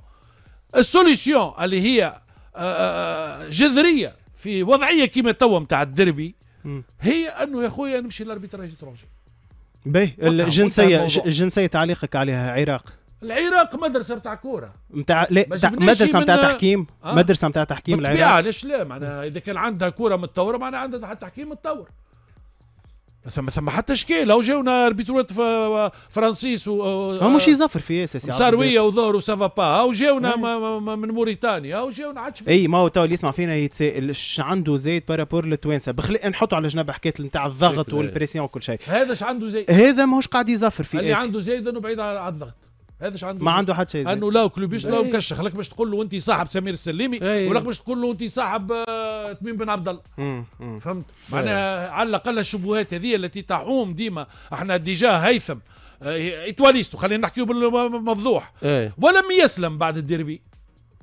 Speaker 2: السوليسيون اللي هي جذريه في وضعيه كيما توا نتاع الدربي هي انه يا خويا نمشي لاربيتراج ترونجي
Speaker 1: باهي الجنسيه الجنسيه تعليقك عليها عراق
Speaker 2: العراق مدرسه نتاع كوره
Speaker 1: نتاع لا مدرسه نتاع تحكيم أه؟ مدرسه نتاع تحكيم العراق بالطبيعه علاش
Speaker 2: لا معناها اذا كان عندها كوره متطوره معناها عندها تحكيم متطور ثم ثم حتى شكي لو جاونا اربيتروات فرانسيس و هو مش آه، يزفر
Speaker 1: في اساس سارويه
Speaker 2: وظهر وسافا با او جاونا نعم. من موريتانيا او جاونا عاد اي ما
Speaker 1: هو تو اللي يسمع فينا يتسائل اش عنده زايد بارابور للتوانسه بخلي نحطه على جنب حكايه نتاع الضغط والبريسيون وكل شيء
Speaker 2: هذا اش عنده زايد هذا
Speaker 1: ماهوش قاعد يزفر في اللي عنده
Speaker 2: زايد انه بعيد على الضغط هذاش عنده ما عنده حتى شيء انه لا كلوبيش لا إيه. مكشخ لك باش تقول له انت صاحب سمير السليمي إيه. ولك باش تقول له انت صاحب آه، تميم بن عبد الله فهمت إيه. معناها على الاقل الشبهات هذه التي تحوم ديما احنا ديجا هيثم ايتواليستو آه، خلينا نحكيو بالمفضوح ولم يسلم بعد الديربي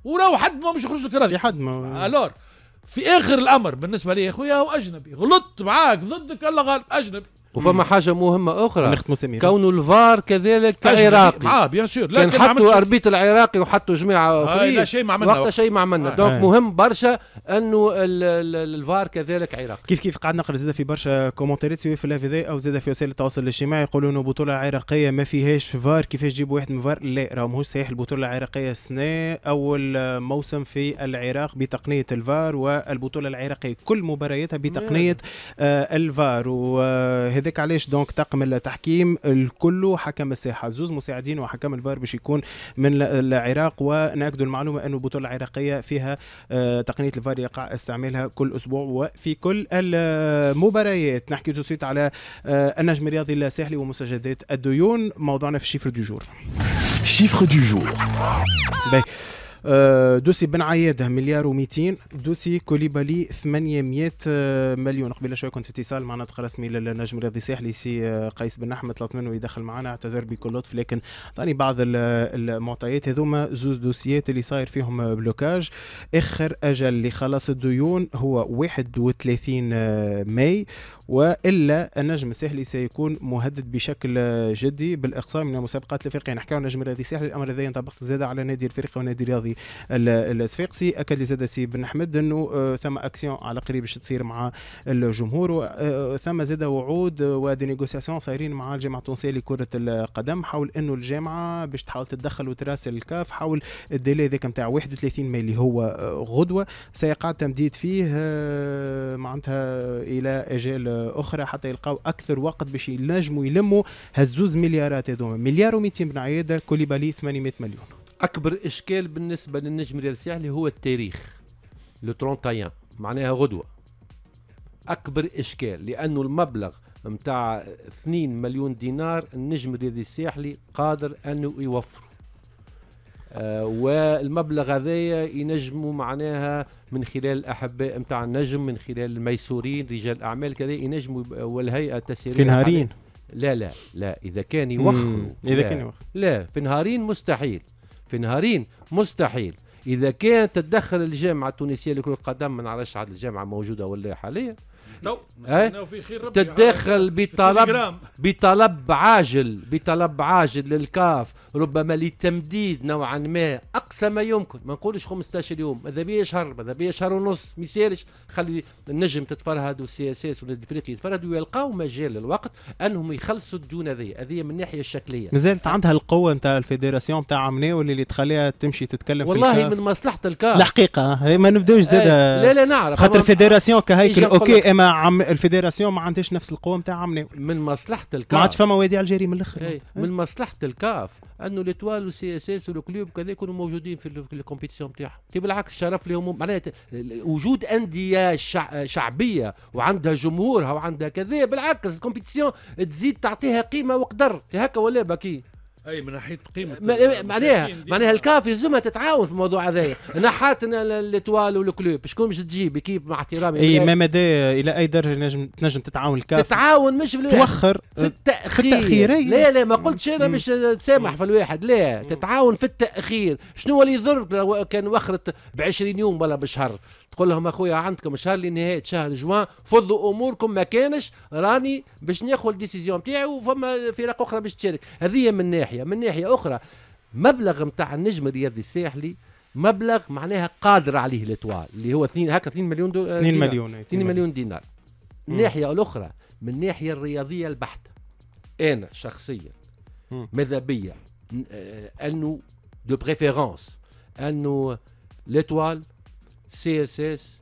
Speaker 2: وراو حد ما مش يخرج لك في حد ما الور في اخر الامر بالنسبه لي يا اخويا هو اجنبي غلطت معاك ضدك الله غالب اجنبي وفما
Speaker 3: حاجه مهمه اخرى نختموا سمير كون الفار كذلك عراقي اه بيان سور لكن حطوا اربيت العراقي وحطوا جماعه اخرين لا شيء ما عملنا وقتها شيء ما عملنا آه. دونك آه. مهم برشا انه الفار كذلك عراقي
Speaker 1: كيف كيف قاعد نقرا زاد في برشا كومنتات سواء في الافيدي او زاد في وسائل التواصل الاجتماعي يقولوا انه بطوله عراقيه ما فيهاش في فار كيفاش جيبوا واحد من فار لا راه ماهوش صحيح البطوله العراقيه السنه اول موسم في العراق بتقنيه الفار والبطوله العراقيه كل مبارياتها بتقنيه آه الفار وهذا هذاك علاش دونك طاقم التحكيم الكل حكم الساحه زوز مساعدين وحكم الفار باش يكون من العراق وناكدوا المعلومه انه البطوله العراقيه فيها آه، تقنيه الفار يقع استعمالها كل اسبوع وفي كل المباريات نحكي تصويت على آه، النجم الرياضي الساحلي ومسجدات الديون موضوعنا في شيفر دو جور شيفر دو جور آه، دوسي بن عياده مليار و200 دوسي كوليبالي 800 آه، مليون قبل شويه كنت في اتصال مع ناطق رسمي للنجم الرياضي الساحلي سي آه، قيس بن احمد طلب منه يدخل معنا اعتذر بكل لطف لكن اعطاني بعض المعطيات هذوما زوز دوسيات اللي صاير فيهم بلوكاج اخر اجل لخلاص الديون هو 31 ماي والا النجم الساحلي سيكون مهدد بشكل جدي بالاقصاء من المسابقات الافريقيه نحكي عن النجم الرياضي الساحلي الامر هذا ينطبق زاد على نادي الفريق ونادي الرياضي الصفاقسي اكد زاد سي بن حمد انه ثم اكسيون على قريب باش تصير مع الجمهور آه، ثم زاد وعود ودي صايرين مع الجامعه التونسيه لكره القدم حول انه الجامعه باش تحاول تتدخل وتراسل الكاف حول الديلي هذاك نتاع 31 ماي اللي هو آه، غدوه سيقع تمديد فيه آه، معناتها الى اجل اخرى حتى يلقاو اكثر وقت باش ينجموا يلموا هالزوز مليارات هذوما مليار و200 بن عياده كوليبالي 800 مليون
Speaker 3: اكبر اشكال بالنسبه للنجم ريال اللي هو التاريخ لو 31 معناها غدوه اكبر اشكال لانه المبلغ نتاع 2 مليون دينار النجم ريال الساحلي قادر انه يوفر آه، والمبلغ هذايا ينجموا معناها من خلال الاحباء نتاع النجم من خلال الميسورين رجال اعمال كذا ينجموا والهيئه التسييريه في نهارين لا لا لا اذا كان يوخروا اذا كان يوخر لا في نهارين مستحيل في نهارين مستحيل اذا كان تدخل الجامعه التونسيه لكرة القدم ما نعرفش عاد الجامعه موجوده ولا حاليا
Speaker 2: تو إيه؟ في خير ربي تدخل بطلب
Speaker 3: بطلب عاجل بطلب عاجل للكاف ربما لتمديد نوعا ما اقصى ما يمكن ما نقولش 15 يوم ماذا بيا شهر ماذا بيا شهر ونص ما يسالش خلي النجم تتفرهد والسي اس اس والنادي الافريقي يتفرهد ويلقاو مجال للوقت انهم يخلصوا الديون هذه هذه من الناحيه
Speaker 1: الشكليه مازالت عندها القوه نتاع الفيدراسيون نتاع عمناول اللي تخليها تمشي تتكلم والله في من
Speaker 3: مصلحه الكاف
Speaker 1: الحقيقه ما نبداوش آه، زاد لا لا نعرف خاطر الفيدراسيون كهيكل اوكي اما عم الفيدراسيون ما عندهاش نفس القوه نتاع عمناول من مصلحه الكاف ما عادش فما وادي الجريمه من الاخر إيه، من
Speaker 3: مصلحه الكاف انه ليتوال والسي اس اس والكلوب كذا يكونوا موجودين في الكومبيتيسيون نتاعهم تي طيب بالعكس شرف لهم معناتها وجود انديه شع... شعبيه وعندها جمهورها وعندها كذا بالعكس الكومبيتيسيون تزيد تعطيها قيمه وقدر هكا ولا بكي
Speaker 2: اي من ناحيه قيمه معناها
Speaker 3: معناها الكاف يلزمها تتعاون في الموضوع هذايا <laughs> نحات الاتوال والكلوب شكون باش تجيب كيب مع احترامي اي ما
Speaker 1: مدى الى اي درجه نجم تنجم تتعاون الكاف
Speaker 3: تتعاون مش في توخر آه، في التاخير التأخير لا لا ما قلتش انا مش تسامح في الواحد لا تتعاون في التاخير شنو اللي يضرك لو كان وخرت ب 20 يوم ولا بشهر تقول لهم اخويا عندكم شهر لنهايه شهر جوان فضوا اموركم ما كانش راني باش ناخذ الديسيزيون نتاعي وفما فرق اخرى باش تشارك هذه من ناحيه ناحيه من ناحيه اخرى مبلغ نتاع النجم الرياضي الساحلي مبلغ معناها قادر عليه الاتوال اللي هو اثنين هكا 2 مليون دو 2 مليون 2 مليون دينار الناحيه الاخرى من الناحيه الرياضيه البحته انا شخصيا ماذا بيا آه، انه دو بريفيرونس انه ليتوال سي اس اس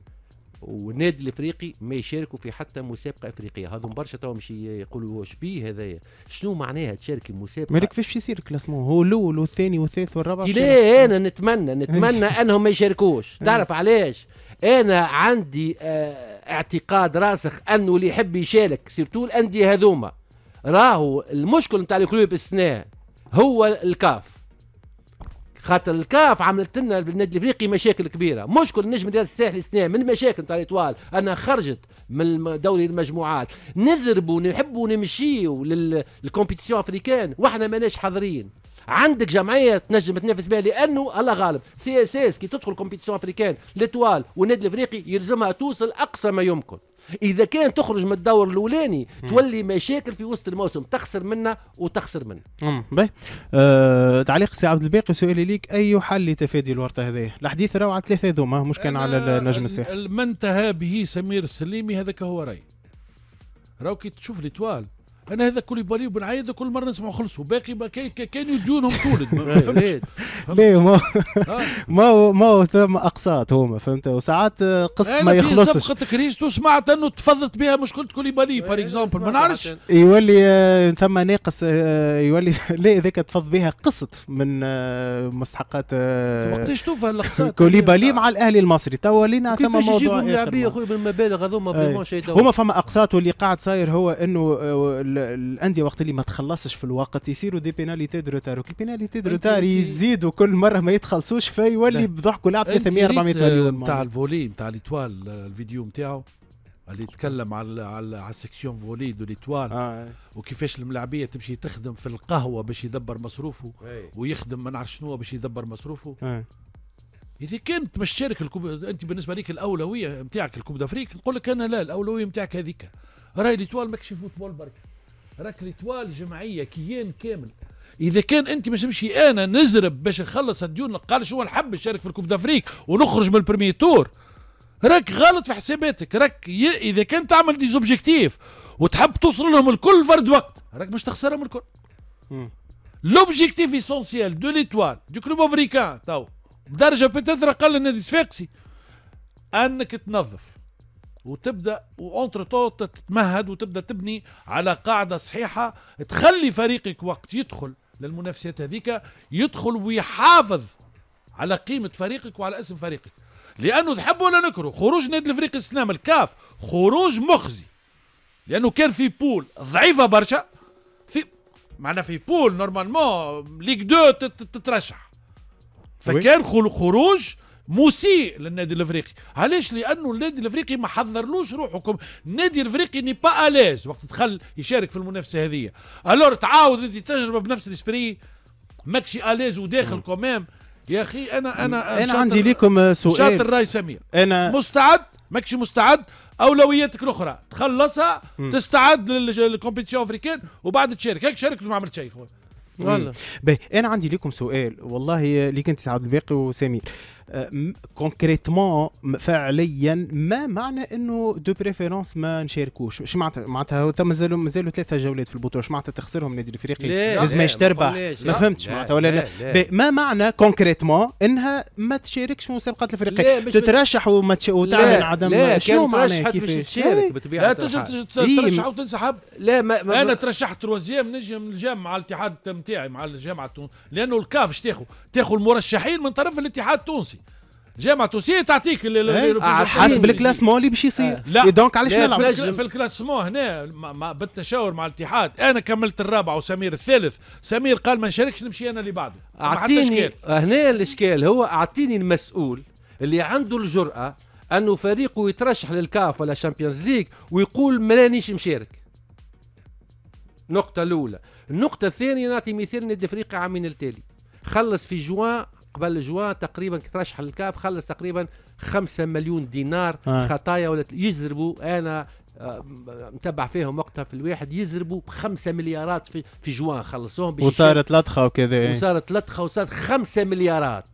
Speaker 3: والنادي الافريقي ما يشاركوا في حتى مسابقه افريقيه هذو برشا تو مش يقولوا واش بيه هذايا شنو معناها تشاركي
Speaker 1: مسابقه مالك فاش يصير كلاسمون هو الاول والثاني والثالث والرابع لا انا
Speaker 3: نتمنى نتمنى انهم ما يشاركوش تعرف علاش انا عندي آه، اعتقاد راسخ انه اللي يحب يشارك سيرتو الانديه هذوما راهو المشكل نتاع الكلوب السنه هو الكاف خاطر الكاف عملت لنا بالنادي الافريقي مشاكل كبيره مشكل نجم ديال الساحل السنه من المشاكل تاع الاطوال انها خرجت من دوري المجموعات نزربوا نحبوا نمشيو للكومبيتيسيون افريكان واحنا ماناش حاضرين عندك جمعيه تنجم تنافس بها لانه الله غالب سي اس اس كي تدخل كومبيتيسيون افريكان ليتوال والنادي الافريقي يلزمها توصل اقصى ما يمكن اذا كان تخرج من الدور الاولاني تولي مشاكل في وسط الموسم تخسر منه وتخسر منه
Speaker 1: امم باهي آه، تعليق سي عبد الباقي سؤالي ليك اي حل لتفادي الورطه هذه الحديث راهو على ثلاثه ذوما مش كان على النجم الساحل
Speaker 2: ما انتهى به سمير السليمي هذاك هو راي راهو كي تشوف طوال انا هذا كوليبالي وبن عايد كل مره نسمعوا خلصوا باقي ما كاين يجونهم تولد ما <laughs> فهمتش
Speaker 1: ما آه. <laughs> ما هو ما هو ثم اقساط هما فهمت وساعات آه، قصة ما يخلصش
Speaker 2: صفقه كريستو سمعت انه تفضت بها مشكله كوليبالي بار اكزومبل ما نعرفش
Speaker 1: يولي آه، ثم ناقص يولي <laughs> لا هذاك تفض بها قسط من مستحقات وقتاش
Speaker 2: توفى الاقساط
Speaker 1: كوليبالي طيب. مع الاهلي المصري توا لينا ثم موضوع اخر يا
Speaker 3: اخويا بالمبالغ هذوما هما
Speaker 1: فما اقساط واللي قاعد صاير هو انه الانديه وقت اللي ما تخلصش في الوقت يصيروا دي بيناليتي دو روتار البيناليتي دو روتار يزيدوا كل مره ما يتخلصوش فيولي بضحكوا لعب 300 400 مليون نتاع الفولي نتاع ليتوال الفيديو نتاعو اللي يتكلم
Speaker 2: على على على السيكسيون فولي دو ليتوال آه. وكيفاش الملاعبيه تمشي تخدم في القهوه باش يدبر مصروفه ويخدم ما نعرف شنو باش يدبر مصروفه آه. اذا كنت مش شارك الكوب انت بالنسبه لك الاولويه نتاعك الكوب دافريك نقول لك انا لا الاولويه نتاعك هذيك راهي ليتوال ماكش فوتبول برك راك ريتوال جمعيه كيان كامل اذا كان انت باش نمشي انا نزرب باش نخلص الديون قال شو نحب نشارك في الكوب دافريك ونخرج من البريمي تور راك غلط في حساباتك راك ي... اذا كان تعمل دي زوبجيكتيف وتحب توصل لهم الكل فرد وقت راك باش تخسرهم الكل لوبجيكتيف اسونسيال دو ليتوال دو كلوب افريكان تو بدرجه بتاثر اقل النادي الصفاقسي انك تنظف وتبدا تو تتمهد وتبدا تبني على قاعده صحيحه تخلي فريقك وقت يدخل للمنافسات هذيك يدخل ويحافظ على قيمه فريقك وعلى اسم فريقك لانه تحب ولا نكره خروج نادي الفريق السلام الكاف خروج مخزي لانه كان في بول ضعيفه برشا في معنا في بول نورمالمون ليغ دو تترشح فكان خروج مسيء للنادي الافريقي علاش لانه النادي الافريقي ما حضرلوش روحكم النادي الافريقي ني با اليز وقت دخل يشارك في المنافسه هذه الور تعاود انت تجربه بنفس الاسبري ماكشي اليز وداخل كومام يا اخي انا انا انا عندي لكم آه، سؤال شاطر راي سمير انا مستعد ماكشي مستعد اولوياتك الاخرى تخلصها مم. تستعد للكومبيتيشن افريكان وبعد تشارك هيك شارك ما عملت شيء
Speaker 1: والله انا عندي لكم سؤال والله آه، ليك انت سعد الباقي وسمير كونكريتمون آه، فعليا ما معنى انه دو بريفيرونس ما نشاركوش شو معناتها معناتها مازالوا مازالوا ثلاثه جولات في البطوله شو معناتها تخسرهم نادي الافريقي لازم تربح ما فهمتش معناتها ولا لا, لا, ما معنى كونكريتمون انها ما تشاركش في مسابقات الافريقيه تترشح وما تش... وتعلن عدم شنو معنى كيف تشارك إيه. بطبيعه لا تنجم ترشح إيه.
Speaker 2: وتنسحب لا ما, ما انا ترشحت تروازيام نجم نجم مع الاتحاد نتاعي مع الجامعه لانه الكاف تاخذ تاخذ المرشحين من طرف الاتحاد التونسي جامعة التونسيه تعطيك إيه؟ آه، حسب
Speaker 1: الكلاسمون اللي باش يصير لا إيه، دونك علاش نلعب في
Speaker 2: الكلاسمون هنا بالتشاور مع الاتحاد انا كملت الرابع وسمير الثالث سمير قال ما نشاركش نمشي انا اللي بعده اعطيني
Speaker 3: آه، هنا الاشكال هو اعطيني المسؤول اللي عنده الجرأه انه فريقه يترشح للكاف ولا شامبيونز ليج ويقول مانيش مشارك نقطة الاولى النقطه الثانيه نعطي مثال نادي افريقيا عامين التالي خلص في جوان قبل جوان تقريبا ترشح للكاف خلص تقريبا خمسة مليون دينار آه. خطايا ولا يجذبوا انا آه، متبع فيهم وقتها في الواحد يزربوا بخمسة مليارات في في جوان خلصوهم وصارت لطخه وكذا إيه. وصارت لطخه وصارت خمسة مليارات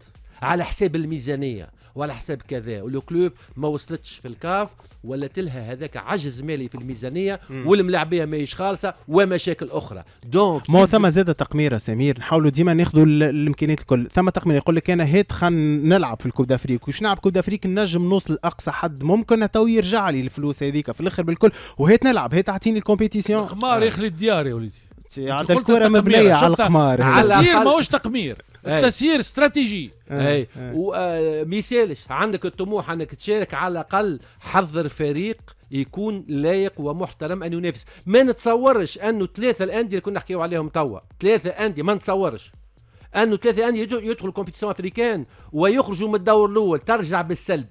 Speaker 3: على حساب الميزانيه وعلى حساب كذا ولو كلوب ما وصلتش في الكاف ولا تلها هذاك عجز مالي في الميزانيه والملاعبيه ماهيش خالصه ومشاكل اخرى دونك ما ثم
Speaker 1: زاد تقميره سمير نحاولوا ديما ناخذوا الامكانيات الكل ثم تقمير يقول لك انا هات خلينا نلعب في الكوب دافريك وش نلعب كوب دافريك نجم نوصل لاقصى حد ممكن تو يرجع لي الفلوس هذيك في الاخر بالكل وهات نلعب هات تعطيني الكومبيتيسيون
Speaker 2: خمار يخلي الديار يا وليدي عند الكره مبنيه على القمار
Speaker 1: على ماهوش
Speaker 2: تقمير التسيير استراتيجي اي وما
Speaker 3: آه، عندك الطموح انك تشارك على الاقل حضر فريق يكون لايق ومحترم ان ينافس ما نتصورش انه ثلاثه الانديه اللي كنا نحكيو عليهم توا ثلاثه انديه ما نتصورش انه ثلاثه انديه يدخلوا كومبيتيسيون افريكان ويخرجوا من الدور الاول ترجع بالسلب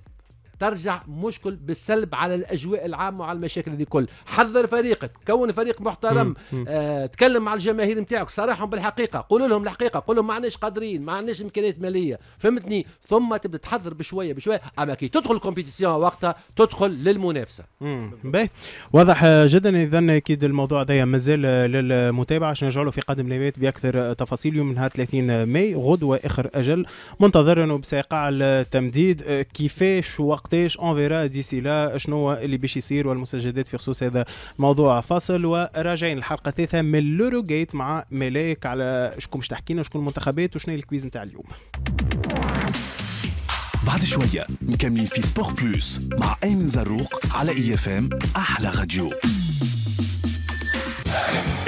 Speaker 3: ترجع مشكل بالسلب على الاجواء العامه وعلى المشاكل دي كل حذر فريقك كون فريق محترم آه، تكلم مع الجماهير نتاعك صارحهم بالحقيقه قول لهم الحقيقه قول لهم ما عندناش قادرين ما عندناش امكانيات ماليه فهمتني ثم تبدا تحذر بشويه بشويه اما كي تدخل الكومبيتيسيون وقتها تدخل للمنافسه
Speaker 1: باهي واضح جدا اذا اكيد الموضوع هذا مازال للمتابعه باش نرجعوا في قادم ليمات باكثر تفاصيل يوم نهار 30 ماي غدوه اخر اجل منتظرا وبسيقع التمديد كيفاش وقت وقتاش اون فيرا ديسي لا شنو هو اللي باش يصير والمستجدات في خصوص هذا الموضوع فاصل وراجعين الحلقه الثالثه من لورو جيت مع ملاك على شكون باش تحكينا وشكون المنتخبات وشنو الكويز نتاع اليوم
Speaker 2: بعد شوية مكملين في سبور بلوس مع أيمن زروق على إي اف ام أحلى
Speaker 1: راديو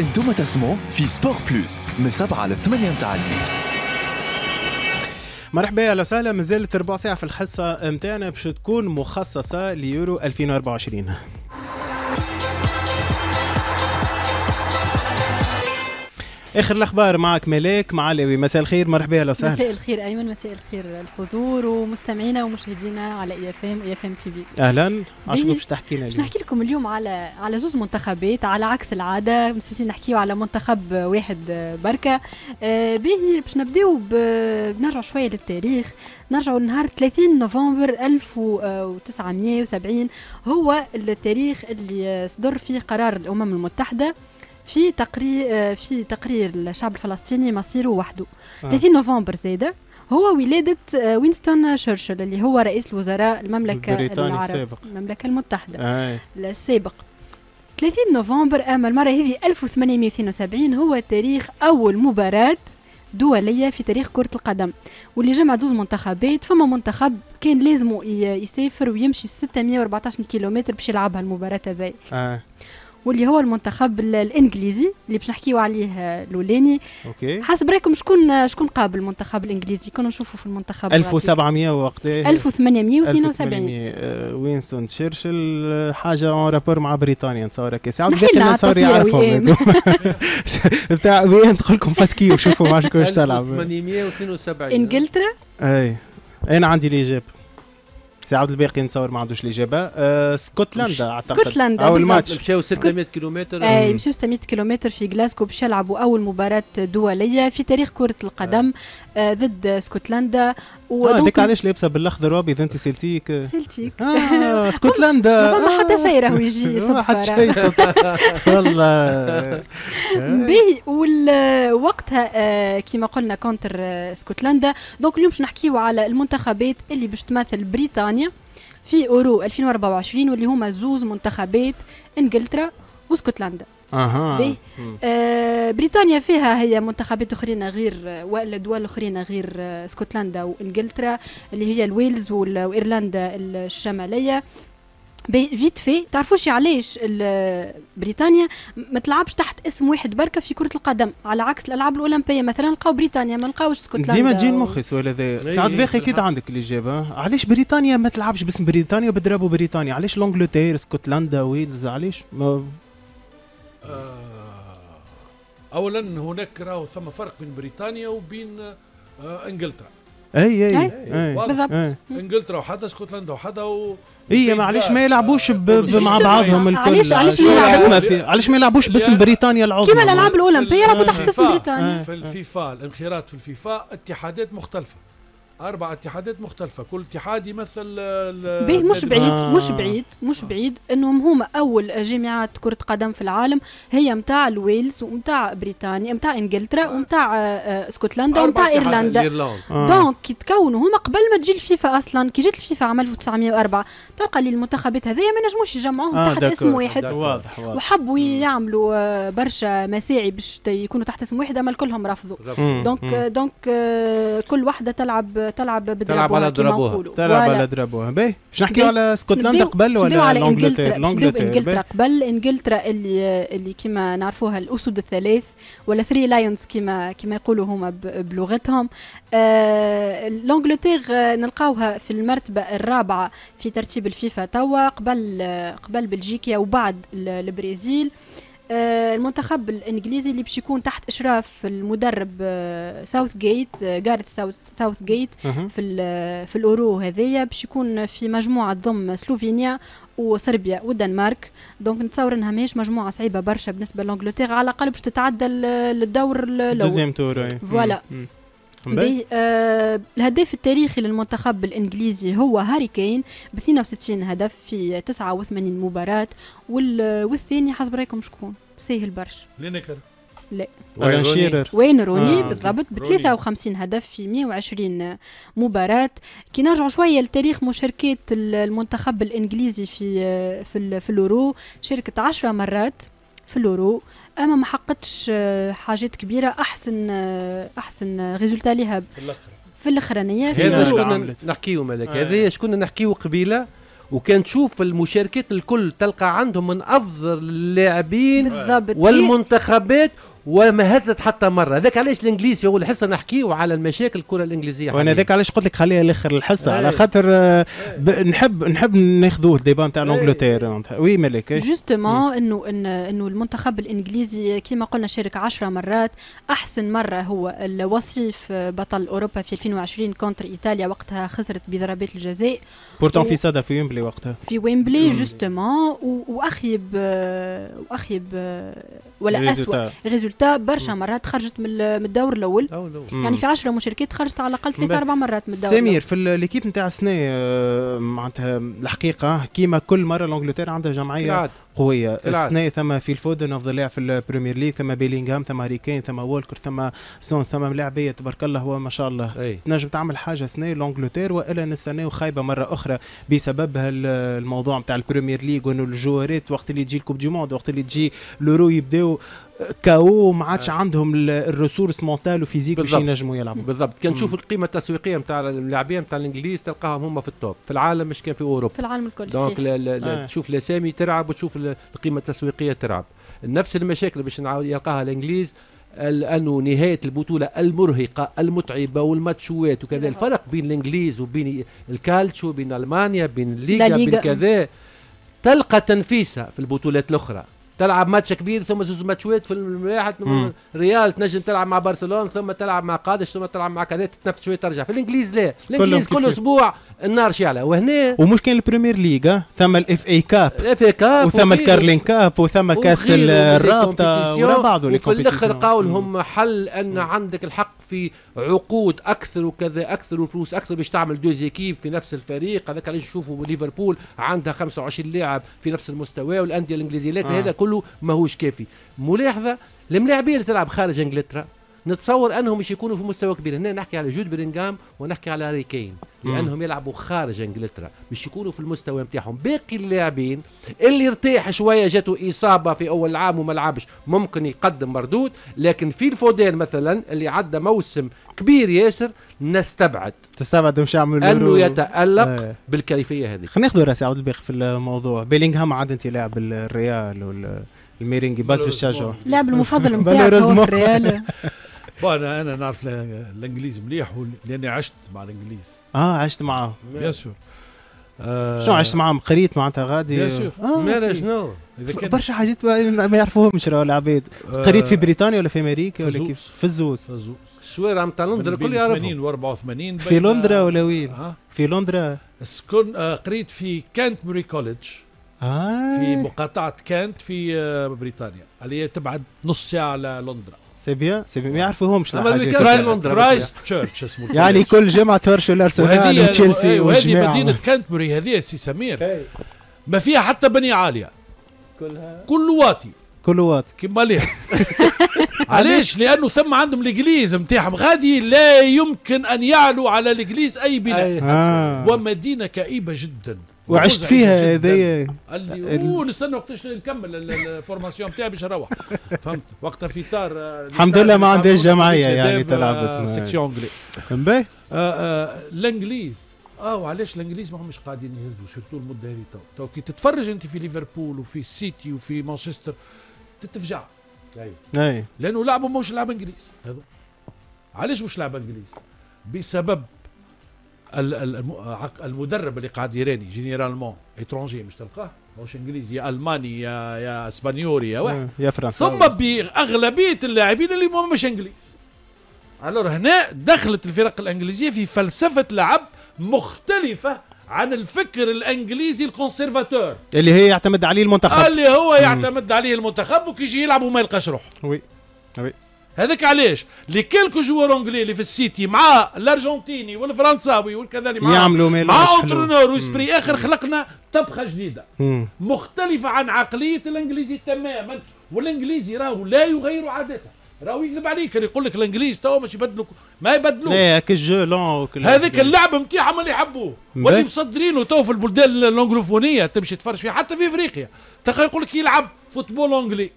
Speaker 1: انتم تسمعوا في سبور بلوس من سبعة لثمانية متاع الليل مرحبا يا وسهلا مازالت ربع ساعه في الحصه متاعنا باش تكون مخصصه ليورو 2024 اخر الاخبار معك ملاك معلوي مساء الخير مرحبا اهلا وسهلا مساء
Speaker 4: الخير ايمن مساء الخير الحضور ومستمعينا ومشاهدينا على اي اف ام اي اف ام تي في
Speaker 1: اهلا عشان باش تحكي لنا نحكي
Speaker 4: لكم اليوم على على زوز منتخبات على عكس العاده مستسين نحكيو على منتخب واحد بركه آه باهي باش نبداو بنرجع شويه للتاريخ نرجعوا لنهار 30 نوفمبر 1970 هو التاريخ اللي صدر فيه قرار الامم المتحده في تقرير آه، في تقرير الشعب الفلسطيني مصيره وحده آه. 30 نوفمبر زاده هو ولادة آه، وينستون شرشل اللي هو رئيس الوزراء المملكة العربية السابق المملكة المتحدة آه. السابق 30 نوفمبر أما المرة هذه 1872 هو تاريخ أول مباراة دولية في تاريخ كرة القدم واللي جمع دوز منتخبات فما منتخب كان لازم يسافر ويمشي 614 كيلومتر باش يلعبها المباراة هذه آه. واللي هو المنتخب الانجليزي اللي باش نحكيو عليه الاولاني
Speaker 1: اوكي حسب
Speaker 4: رايكم شكون شكون قابل المنتخب الانجليزي كنا نشوفوا في المنتخب
Speaker 1: 1700 وقتها 1872 وينسون تشرشل حاجه اون رابور مع بريطانيا نتصور هكا ساعه الناس صار يعرفهم <laughs> <laughs> بتاع وين تقول لكم فاسكي وشوفوا مع شكون تلعب
Speaker 3: 1872
Speaker 4: انجلترا
Speaker 1: اي انا عندي الاجابه سي عبد الباقي نصور ما عندوش الاجابه أه سكوتلندا اعتقد سكوتلندا اول ماتش مشاو 600 كيلومتر اي آه، مشاو
Speaker 4: 600 كيلومتر في جلاسكو باش يلعبوا اول مباراه دوليه في تاريخ كره القدم آه. آه، ضد سكوتلندا هذيك آه علاش
Speaker 1: لابسه بالاخضر وابيض انت سلتيك
Speaker 4: سلتيك آه سكوتلندا <laughs> ما حتى شيء راهو يجي صدفه حتى شيء
Speaker 1: صدفه والله
Speaker 4: باهي وقتها آه، كيما قلنا كونتر سكوتلندا دونك اليوم باش نحكيو على المنتخبات اللي باش تمثل بريطانيا بريطانيا في اورو 2024 واللي هما زوز منتخبات انجلترا واسكتلندا اها آه بريطانيا فيها هي منتخبات اخرين غير ولا دول اخرين غير اسكتلندا آه، وانجلترا اللي هي الويلز وايرلندا الشماليه فيت في تعرفوش علاش بريطانيا ما تلعبش تحت اسم واحد بركه في كره القدم على عكس الالعاب الاولمبيه مثلا لقاو بريطانيا ما لقاوش اسكتلندا ديما تجي مخي
Speaker 1: السؤال هذا ساعات باقي اكيد عندك الاجابه علاش بريطانيا ما تلعبش باسم بريطانيا وبتضربوا بريطانيا علاش لونجلتير اسكتلندا ويلز علاش ما...
Speaker 2: آه اولا هناك راهو ثم فرق بين بريطانيا وبين آه، انجلترا
Speaker 1: اي اي, أي, أي, أي بالضبط
Speaker 2: انجلترا وحدها اسكتلندا وحدها و...
Speaker 1: هي إيه، معليش ما يلعبوش مع بعضهم الكل علاش علاش ما يلعبوش علاش ما يلعبوش باسم بريطانيا العظمى كيما الالعاب الاولمبيه يلعبوا تحت اسم بريطانيا
Speaker 2: في الفيفا الانخراط في الفيفا اتحادات مختلفه اربع اتحادات مختلفه كل اتحاد يمثل به مش بعيد آه. مش بعيد
Speaker 4: مش بعيد انهم هما اول جامعات كره قدم في العالم هي متاع الويلز ومتاع بريطانيا متاع انجلترا ومتاع آه، آه، اسكتلندا ومتاع ايرلندا آه. دونك كي تكونوا هما قبل ما تجي الفيفا اصلا كي جات الفيفا عام 1904 تلقى لي المنتخبات هذيا ما نجموش يجمعوهم آه تحت اسم واحد واضح واضح وحبوا يعملوا آه، برشا مساعي باش يكونوا تحت اسم واحد اما الكلهم رفضوا دونك دونك كل واحده تلعب تلعب تلعب تلعب على ضربوها تلعب على
Speaker 1: ضربوها باهي باش نحكيو على اسكتلندا قبل ولا على انجلترا انجلترا
Speaker 4: قبل انجلترا اللي اللي كما نعرفوها الاسود الثلاث ولا ثري لايونز كما كما يقولوا هما بلغتهم آه،, آه نلقاوها في المرتبه الرابعه في ترتيب الفيفا توا قبل قبل بلجيكا وبعد البرازيل آه آه، المنتخب الانجليزي اللي باش يكون تحت اشراف المدرب ساوث جيت جارث ساوث جيت في في الاورو هذايا باش يكون في مجموعه تضم سلوفينيا وصربيا والدنمارك دونك نتصور انها ماهيش مجموعه صعيبه برشا بالنسبه لانجلتيرا على الاقل باش تتعدى للدور الاول دوزيام
Speaker 1: تور فوالا
Speaker 4: آه الهداف التاريخي للمنتخب الانجليزي هو هاري كين ب 62 هدف في 89 مباراه والثاني حسب رايكم شكون؟ سهل برشا لينكر لا وين شيرر روني آه. بالضبط ب 53 هدف في 120 مباراة كي نرجع شوية لتاريخ مشاركة المنتخب الانجليزي في آه، في, في اليورو شاركت 10 مرات في اليورو اما ما حققتش آه، حاجات كبيرة احسن آه، احسن ريزولتا ليها في الاخرانيه في الاخرانية
Speaker 3: نحكيو مالك هذه شكون نحكيو قبيلة وكان تشوف المشاركات الكل تلقى عندهم من افضل اللاعبين والمنتخبات وما هزت حتى مره ذاك علاش الانجليزي هو الحصه نحكيه على المشاكل الكره الانجليزيه وانا
Speaker 1: ذاك علاش قلت لك خليها لاخر الحصه على إيه. خاطر آه، ب... نحب نحب ناخذوه الديبان تاع إيه. انجلتير وي مالك إيه.
Speaker 4: جوستومون انه انه المنتخب الانجليزي كما قلنا شارك 10 مرات احسن مره هو الوصيف بطل اوروبا في 2020 كونتر ايطاليا وقتها خسرت بضربات الجزاء بورتون و... في سادا
Speaker 1: في ويمبلي وقتها
Speaker 4: في ويمبلي جوستومون واخيب آه، واخيب آه، ولا اسوء ريزولتا برشا مرات خرجت من الدور الاول يعني في 10 مشاركات خرجت على الاقل ثلاث اربع مرات من الدور سمير
Speaker 1: في ليكيب نتاع السنه آه، معناتها الحقيقه كيما كل مره لانجلتير عندها جمعيه قويه السنه ثم في الفودن افضل لاعب في البريمير ليج ثم بيلينغهام ثم هاري ثم وولكر ثم سون ثم لاعبيه تبارك الله وما شاء الله أي. تنجم تعمل حاجه سنه لانجلتير والا نستناو خايبه مره اخرى بسبب الموضوع نتاع البريمير ليج وانه الجوارات وقت اللي تجي الكوب دي موند وقت اللي تجي لورو يبداو كاو ما عادش آه. عندهم الريسورس مونتال وفيزيك باش ينجموا يلعبوا بالضبط
Speaker 3: كان نشوف القيمه التسويقيه نتاع اللاعبين نتاع الانجليز تلقاهم هم في التوب في العالم مش كان في اوروبا في العالم الكل دونك آه. تشوف الاسامي تلعب وتشوف القيمه التسويقيه تلعب نفس المشاكل باش يلقاها الانجليز لانه نهايه البطوله المرهقه المتعبه والماتشوات وكذا الفرق بين الانجليز وبين الكالتشو بين المانيا بين الليغا بين كذا تلقى تنفيسها في البطولات الاخرى تلعب ماتش كبير ثم زوز ماتشات في الواحد ريال تنجم تلعب مع برشلونه ثم تلعب مع قادش ثم تلعب مع كذا تتنفس شويه ترجع في الانجليز لا الانجليز كل اسبوع النار شعله وهنا
Speaker 1: ومش كان البريمير ليغا ثم الاف اي كاب الاف اي كاب وثم الكارلين كاب وثم كاس الرابطه ورا بعضه وفي الاخر
Speaker 3: قاولهم حل ان عندك الحق في عقود اكثر وكذا اكثر وفلوس اكثر باش تعمل دو زيكيب في نفس الفريق هذاك علاش نشوفوا ليفربول عندها 25 لاعب في نفس المستوى والانديه الانجليزيه آه. هذا كله ماهوش كافي ملاحظه الملاعبيه اللي تلعب خارج انجلترا نتصور انهم مش يكونوا في مستوى كبير هنا نحكي على جود بيلينغهام ونحكي على هاري كين لانهم يلعبوا خارج انجلترا مش يكونوا في المستوى نتاعهم باقي اللاعبين اللي ارتاح شويه جاته اصابه في اول عام وما لعبش ممكن يقدم مردود لكن في الفودين مثلا اللي عدى موسم كبير ياسر نستبعد تستبعد
Speaker 1: مش يعمل انه
Speaker 3: يتالق
Speaker 1: آه. بالكيفيه هذه خلينا ناخذ راسي عبد الباقي في الموضوع بيلينغهام عاد انت لاعب الريال وال الميرينجي بس في الشجره المفضل نتاعك <laughs> الريال <laughs>
Speaker 2: بون انا نعرف الانجليز مليح لاني عشت مع الانجليز
Speaker 1: اه عشت معاه بيان سور آه شنو عشت معاهم قريت معناتها غادي بيان سور مالا شنو برشا حاجات ما يعرفوهمش راهو العباد آه، قريت في بريطانيا ولا في امريكا ولا كيف في الزوز في الزوز
Speaker 2: الشوارع نتاع لندن الكل و 84 في لندن ولا وين؟ آه.
Speaker 1: في لندن
Speaker 2: سكن آه، قريت في كانتبري كوليدج
Speaker 1: آه. في
Speaker 2: مقاطعة كانت في بريطانيا اللي تبعد نص ساعة على لندن
Speaker 1: سي سيبيا سي بيان ما يعرفوهمش
Speaker 2: برايس تشيرش اسمه يعني
Speaker 1: كل جمعه تفرشوا الارسنال وتشيلسي وهذه أيوة، مدينه
Speaker 2: كانتبري هذه سي سمير ما فيها حتى بني عاليه كلها كل واطي كل واطي كيما <laughs> علاش لانه ثم عندهم الانجليز نتاعهم غادي لا يمكن ان يعلو على الانجليز اي بلاد آه. ومدينه كئيبه جدا
Speaker 1: وعشت فيها هذيا قال لي
Speaker 2: نستنى وقتاش نكمل الفورماسيون بتاعي باش نروح <laughs> فهمت وقتها في طار آه، الحمد لله ما عندهاش جمعيه يعني تلعب سيكسيون انجلي باهي الانجليز اه وعلاش الانجليز ما همش قاعدين يهزوا سيرتو المده هذه تو تو كي تتفرج انت في ليفربول وفي السيتي وفي مانشستر تتفجع اي أيوه. لانه لعبوا مش لعب انجليز هذا علاش مش لعب انجليز بسبب المدرب اللي قاعد يراني جينيرالمون اترونجي مش تلقاه ماهوش انجليزي يا الماني يا يا اسبانيوري يا واحد يا فرنسا ثم باغلبيه اللاعبين اللي هم مش انجليز الور هنا دخلت الفرق الانجليزيه في فلسفه لعب مختلفه عن الفكر الانجليزي الكونسيرفاتور
Speaker 1: اللي هي يعتمد عليه المنتخب اللي هو يعتمد
Speaker 2: عليه المنتخب وكيجي يلعب وما يلقاش روحه وي وي هذاك علاش لي كيلكو جوار اونجلي اللي في السيتي مع الارجنتيني والفرنساوي والكذا مع يعملوا مع اونترونور وسبري اخر خلقنا طبخه جديده مم. مختلفه عن عقليه الانجليزي تماما والانجليزي راهو لا يغير عادته راهو يكذب عليك اللي يقول لك الانجليز توا مش يبدلوا ما لا ايه
Speaker 1: الجو لون هذاك اللعب
Speaker 2: نتاعهم اللي يحبوه واللي مصدرينه تو في البلدان الانجلوفونيه تمشي تفرج فيها حتى في افريقيا تلقى يقول لك يلعب فوتبول انجلي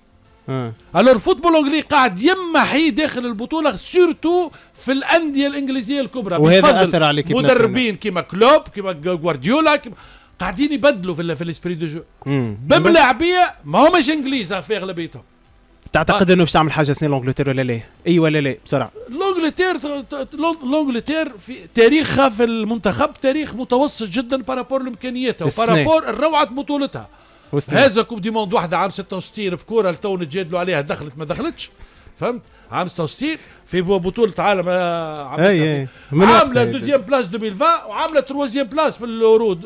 Speaker 2: الور فوتبول انجلي قاعد يمحي داخل البطوله سورتو في الانديه الانجليزيه الكبرى وهذا اثر على كيف مدربين كيما كلوب كيما جوارديولا كيما قاعدين يبدلوا في في الاسبري دو جو بملاعبيه ما هماش انجليز في اغلبيتهم
Speaker 1: تعتقد آه. انه باش تعمل حاجه سنين لونجلتير ولا لا؟ اي ولا لا بسرعه؟
Speaker 2: لونجلتير لونجلتير في تاريخها في المنتخب
Speaker 1: تاريخ متوسط
Speaker 2: جدا بارابور لامكانياتها وبارابور روعه بطولتها هذا كوب دي موند واحده عام 66 بكوره لتو نتجادلوا عليها دخلت ما دخلتش فهمت عام 66 في بطوله عالم آه، عملت عامله يعني. دوزيام بلاس 2020 وعامله تروزيام بلاس في الورود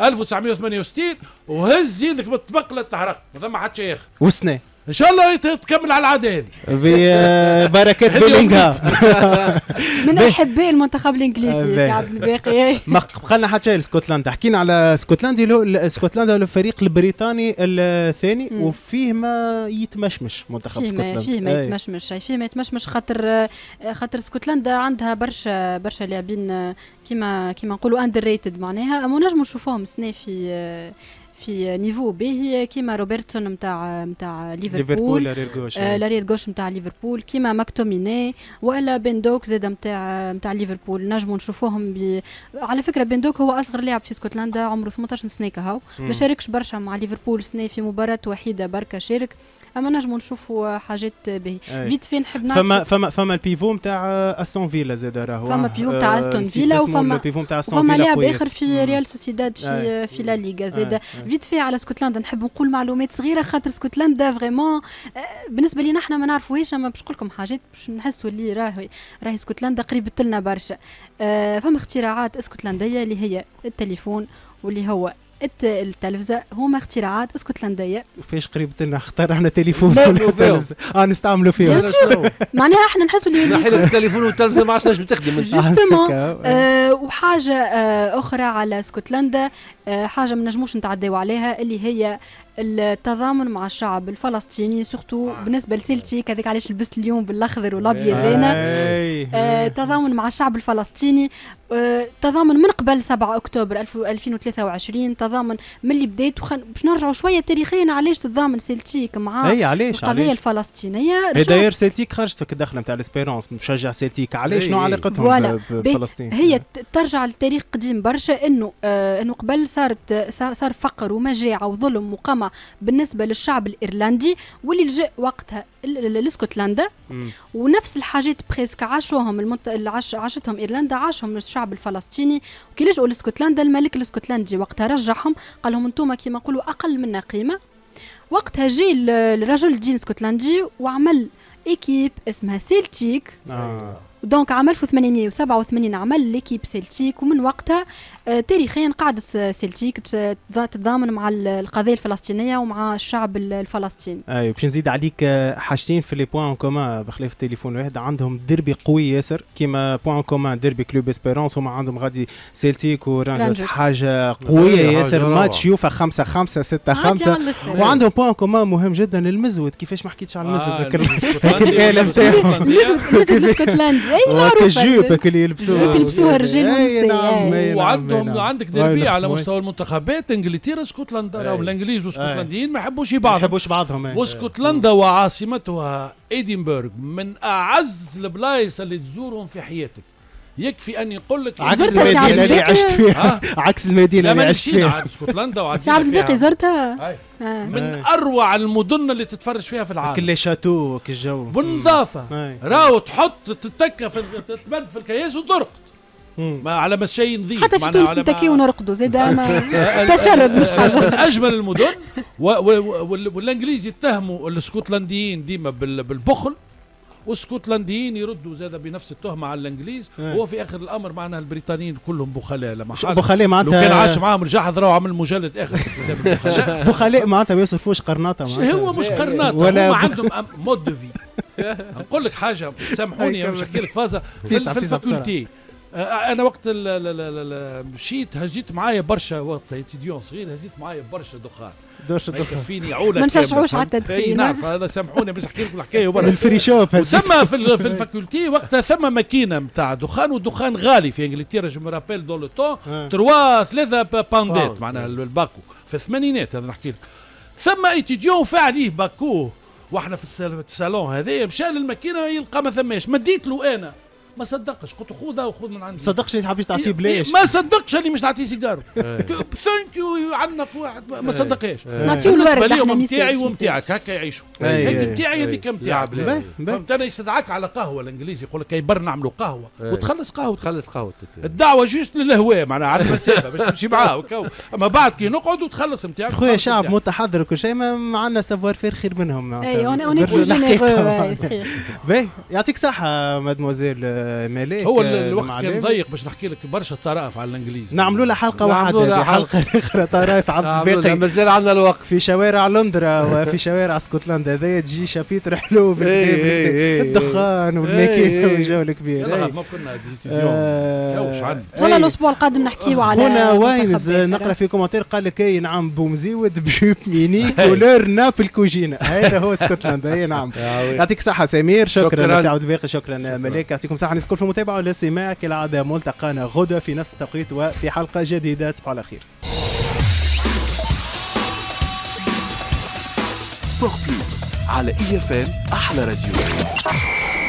Speaker 2: 1968 وهز يدك بالطبق لا تحرق ما ثم حد شيخ وسنه ان شاء الله تكمل على العاده
Speaker 1: ببركة ببركات <laughs>
Speaker 4: من احبي المنتخب الانجليزي يا عبد الباقي
Speaker 1: ما بقالنا حتى شيء لسكوتلندا حكينا على سكوتلندا سكوتلندا الفريق البريطاني الثاني وفيه ما يتمشمش منتخب سكوتلندا فيه ما يتمشمش
Speaker 4: فيه ما يتمشمش خاطر خاطر سكوتلندا عندها برشا برشا لاعبين كيما كيما نقولوا اندر ريتد معناها اما نجموا نشوفوهم السنه في في نيفو باهي كيما روبرتسون نتاع نتاع ليفربول لارير جوش آه، نتاع ليفربول كيما ماكتوميني ولا بندوك زاد نتاع نتاع ليفربول نجمو نشوفوهم بي... على فكره بندوك هو اصغر لاعب في اسكتلندا عمره 18 سنه كهو ما شاركش برشا مع ليفربول سنه في مباراه وحيده بركه شارك اما نجمو نشوفوا حاجات به فيت في نحب نعرف فما فما
Speaker 1: فما البيفو نتاع استون فيلا زاد راهو فما بيفو نتاع آه، استون فيلا وفما البيفو نتاع استون فيلا لاعب اخر
Speaker 4: في ريال سوسيداد في في لا ليغا زاد فيت في على اسكتلندا نحب نقول معلومات صغيره خاطر اسكتلندا فريمون آه، بالنسبه لينا احنا ما نعرفوهاش اما باش نقول لكم حاجات باش نحسوا اللي راهي راهي اسكتلندا قريبه لنا برشا آه، فما اختراعات اسكتلنديه اللي هي التليفون واللي هو التلفزه هما اختراعات اسكتلنديه
Speaker 1: وفاش قريب لنا اخترعنا تليفون ولا <laughs> تلفزه اه نستعملوا فيهم
Speaker 4: معناها احنا نحسوا اللي
Speaker 1: نحينا التليفون والتلفزه ما عادش بتخدم <laughs> جوستومون آه،
Speaker 4: وحاجه آه، اخرى على اسكتلندا آه، حاجه ما نجموش نتعداو عليها اللي هي التضامن مع الشعب الفلسطيني سورتو آه. بالنسبه لسلتي كذلك علاش لبست اليوم بالاخضر والابيض إيه. هنا التضامن إيه. آه، مع الشعب الفلسطيني آه، تضامن من قبل 7 اكتوبر 2023 تضامن من اللي بديت وخن... باش نرجعوا شويه تاريخيا علاش تضامن سلتيك مع اي علاش القضيه الفلسطينيه إيه، داير
Speaker 1: سلتيك خرجت في الدخله نتاع الاسبيرونس مشجع سلتيك علاش شنو علاقتهم بفلسطين هي
Speaker 4: ترجع للتاريخ قديم برشا انه آه انه قبل صارت صار فقر ومجاعه وظلم وقمع العامة بالنسبة للشعب الإيرلندي واللي لجأ وقتها لاسكتلندا ونفس الحاجات بريسك عاشوهم المت... عاش... عاشتهم إيرلندا عاشهم الشعب الفلسطيني وكي لجأوا لاسكتلندا الملك الاسكتلندي وقتها رجعهم قال لهم انتم كيما نقولوا أقل منا قيمة وقتها جي الرجل الدين اسكتلندي وعمل ايكيب اسمها سيلتيك آه. دونك عام 1887 عمل ليكيب سيلتيك ومن وقتها آه، تاريخيا قعدت سيلتيك تتضامن مع القضية الفلسطينية ومع الشعب الفلسطيني.
Speaker 1: اي أيوة، باش نزيد عليك آه، حاجتين في لي بوان كومان بخلاف التليفون واحد عندهم ديربي قوي ياسر كيما بوان كومان ديربي كلوب اسبيرونس هما عندهم غادي سيلتيك ورانجرز حاجة قوية ياسر ماتش يوفا 5 5 6 5 وعندهم بوان كومان مهم جدا المزود كيفاش ما حكيتش على المزود هاك آه، الالم تاعهم. <laughs> <laughs> وكجيب اللي يلبسوها يلبسوها الرجال نعم، والنساء نعم، نعم، وعندهم
Speaker 2: عندك ديربي على مستوى المنتخبات انجلترا اسكتلندا راهم الانجليز والاسكتلنديين ما يحبوش بعض ما
Speaker 1: يحبوش بعضهم إيه.
Speaker 2: واسكتلندا وعاصمتها ايدنبرغ من اعز البلايص اللي تزورهم في حياتك يكفي اني نقول لك عكس المدينة <laughs> اللي عشت فيها
Speaker 1: عكس المدينة اللي عشت فيها عاد اسكتلندا وعدينا شعب الباقي
Speaker 4: زرتها آه.
Speaker 1: من
Speaker 2: أروع المدن اللي تتفرج فيها في العالم كل
Speaker 1: شاتو الجو والنظافة
Speaker 2: راهو تحط تتكى في تتبد في الكياس وترقد ما على ما شيء نظيف حتى في تونس نتكي
Speaker 4: ونرقدوا زاد تشرد مش أه، حاجه من اجمل المدن
Speaker 2: والانجليز يتهموا الاسكتلنديين ديما بالبخل واسكتلنديين يردوا زاد بنفس التهمه على الانجليز إيه. هو في اخر الامر معناها البريطانيين كلهم بخلاء لما بخلاء معناتها لو كان عاش معاهم رجع راهو عمل مجلد اخر <laughs>
Speaker 1: بخلاء معناتها ما يصرفوش قرناطه معناتها هو مش إيه. قرناطه هما عندهم
Speaker 2: مود نقول <laughs> لك حاجه سامحوني أيوة. مش احكي لك فازه في الفاكولتي آه، انا وقت مشيت هزيت معايا برشا وقت تيديون صغير هزيت معايا برشا دخان دوش الدخان فيني عوله ما نشجعوش على التدخين نعرف انا سامحوني باش نحكي لكم الحكايه الفري شوب ثم في في الفاكولتي وقتها ثم ماكينه نتاع دخان ودخان غالي في انجلترا جو مرابيل دون لو تون تروا ثلاثه باندات معناها آه. الباكو في الثمانينات هذا نحكي لك ثم ايتيديون فعليه باكو واحنا في الصالون هذايا مشى للماكينه يلقى ما ثماش مديت له انا ما صدقش قلت خذها وخذ من عندي ما
Speaker 1: صدقش اللي حبيت تعطيه إيه، بلاش ما
Speaker 2: صدقش اللي مش تعطيه سيجاره إيه. ثانك يو عندنا واحد ما إيه. صدقهاش نعطيه الورد نتاعي ونتاعك هكا يعيشوا هيك نتاعي هذيك نتاعك فهمت انا يستدعاك على قهوه الانجليزي يقول لك يبر نعملوا قهوه وتخلص قهوه تخلص قهوه الدعوه جوست للهواء معناها على المسافه باش تمشي معاه اما بعد كي نقعد وتخلص نتاعك خويا شعب
Speaker 1: متحضر وكل شيء ما عندنا سافوار فير خير منهم اي اون اون يعطيك صحه مادموزيل ملاك هو الوقت كان ضيق باش نحكي لك برشا طرائف على الانجليزي نعملوا له حلقه واحده حلقه اخرى طرائف على الباقي مازال عندنا الوقت في شوارع لندرا وفي شوارع اسكتلندا هذايا تجي شابيتر حلو إيه، إيه، بالدخان إيه، والماكينه والجو الكبير ما كنا اليوم آه، والله
Speaker 4: الاسبوع القادم نحكيو على هنا وايمز نقرا
Speaker 1: في كومنتير قال لك اي نعم بومزيود بجوب ميني <laughs> كولور نابل كوجينا هذا هو اسكتلندا اي نعم آه، يعطيك صحه سمير شكرا سعود باقي شكرا ملاك يعطيكم صحه نسكن في المتابعه والاستماع كالعاده ملتقانا غدا في نفس التوقيت وفي حلقه جديده تصبحوا على خير
Speaker 2: سبور بلوس على اي اف ام احلى راديو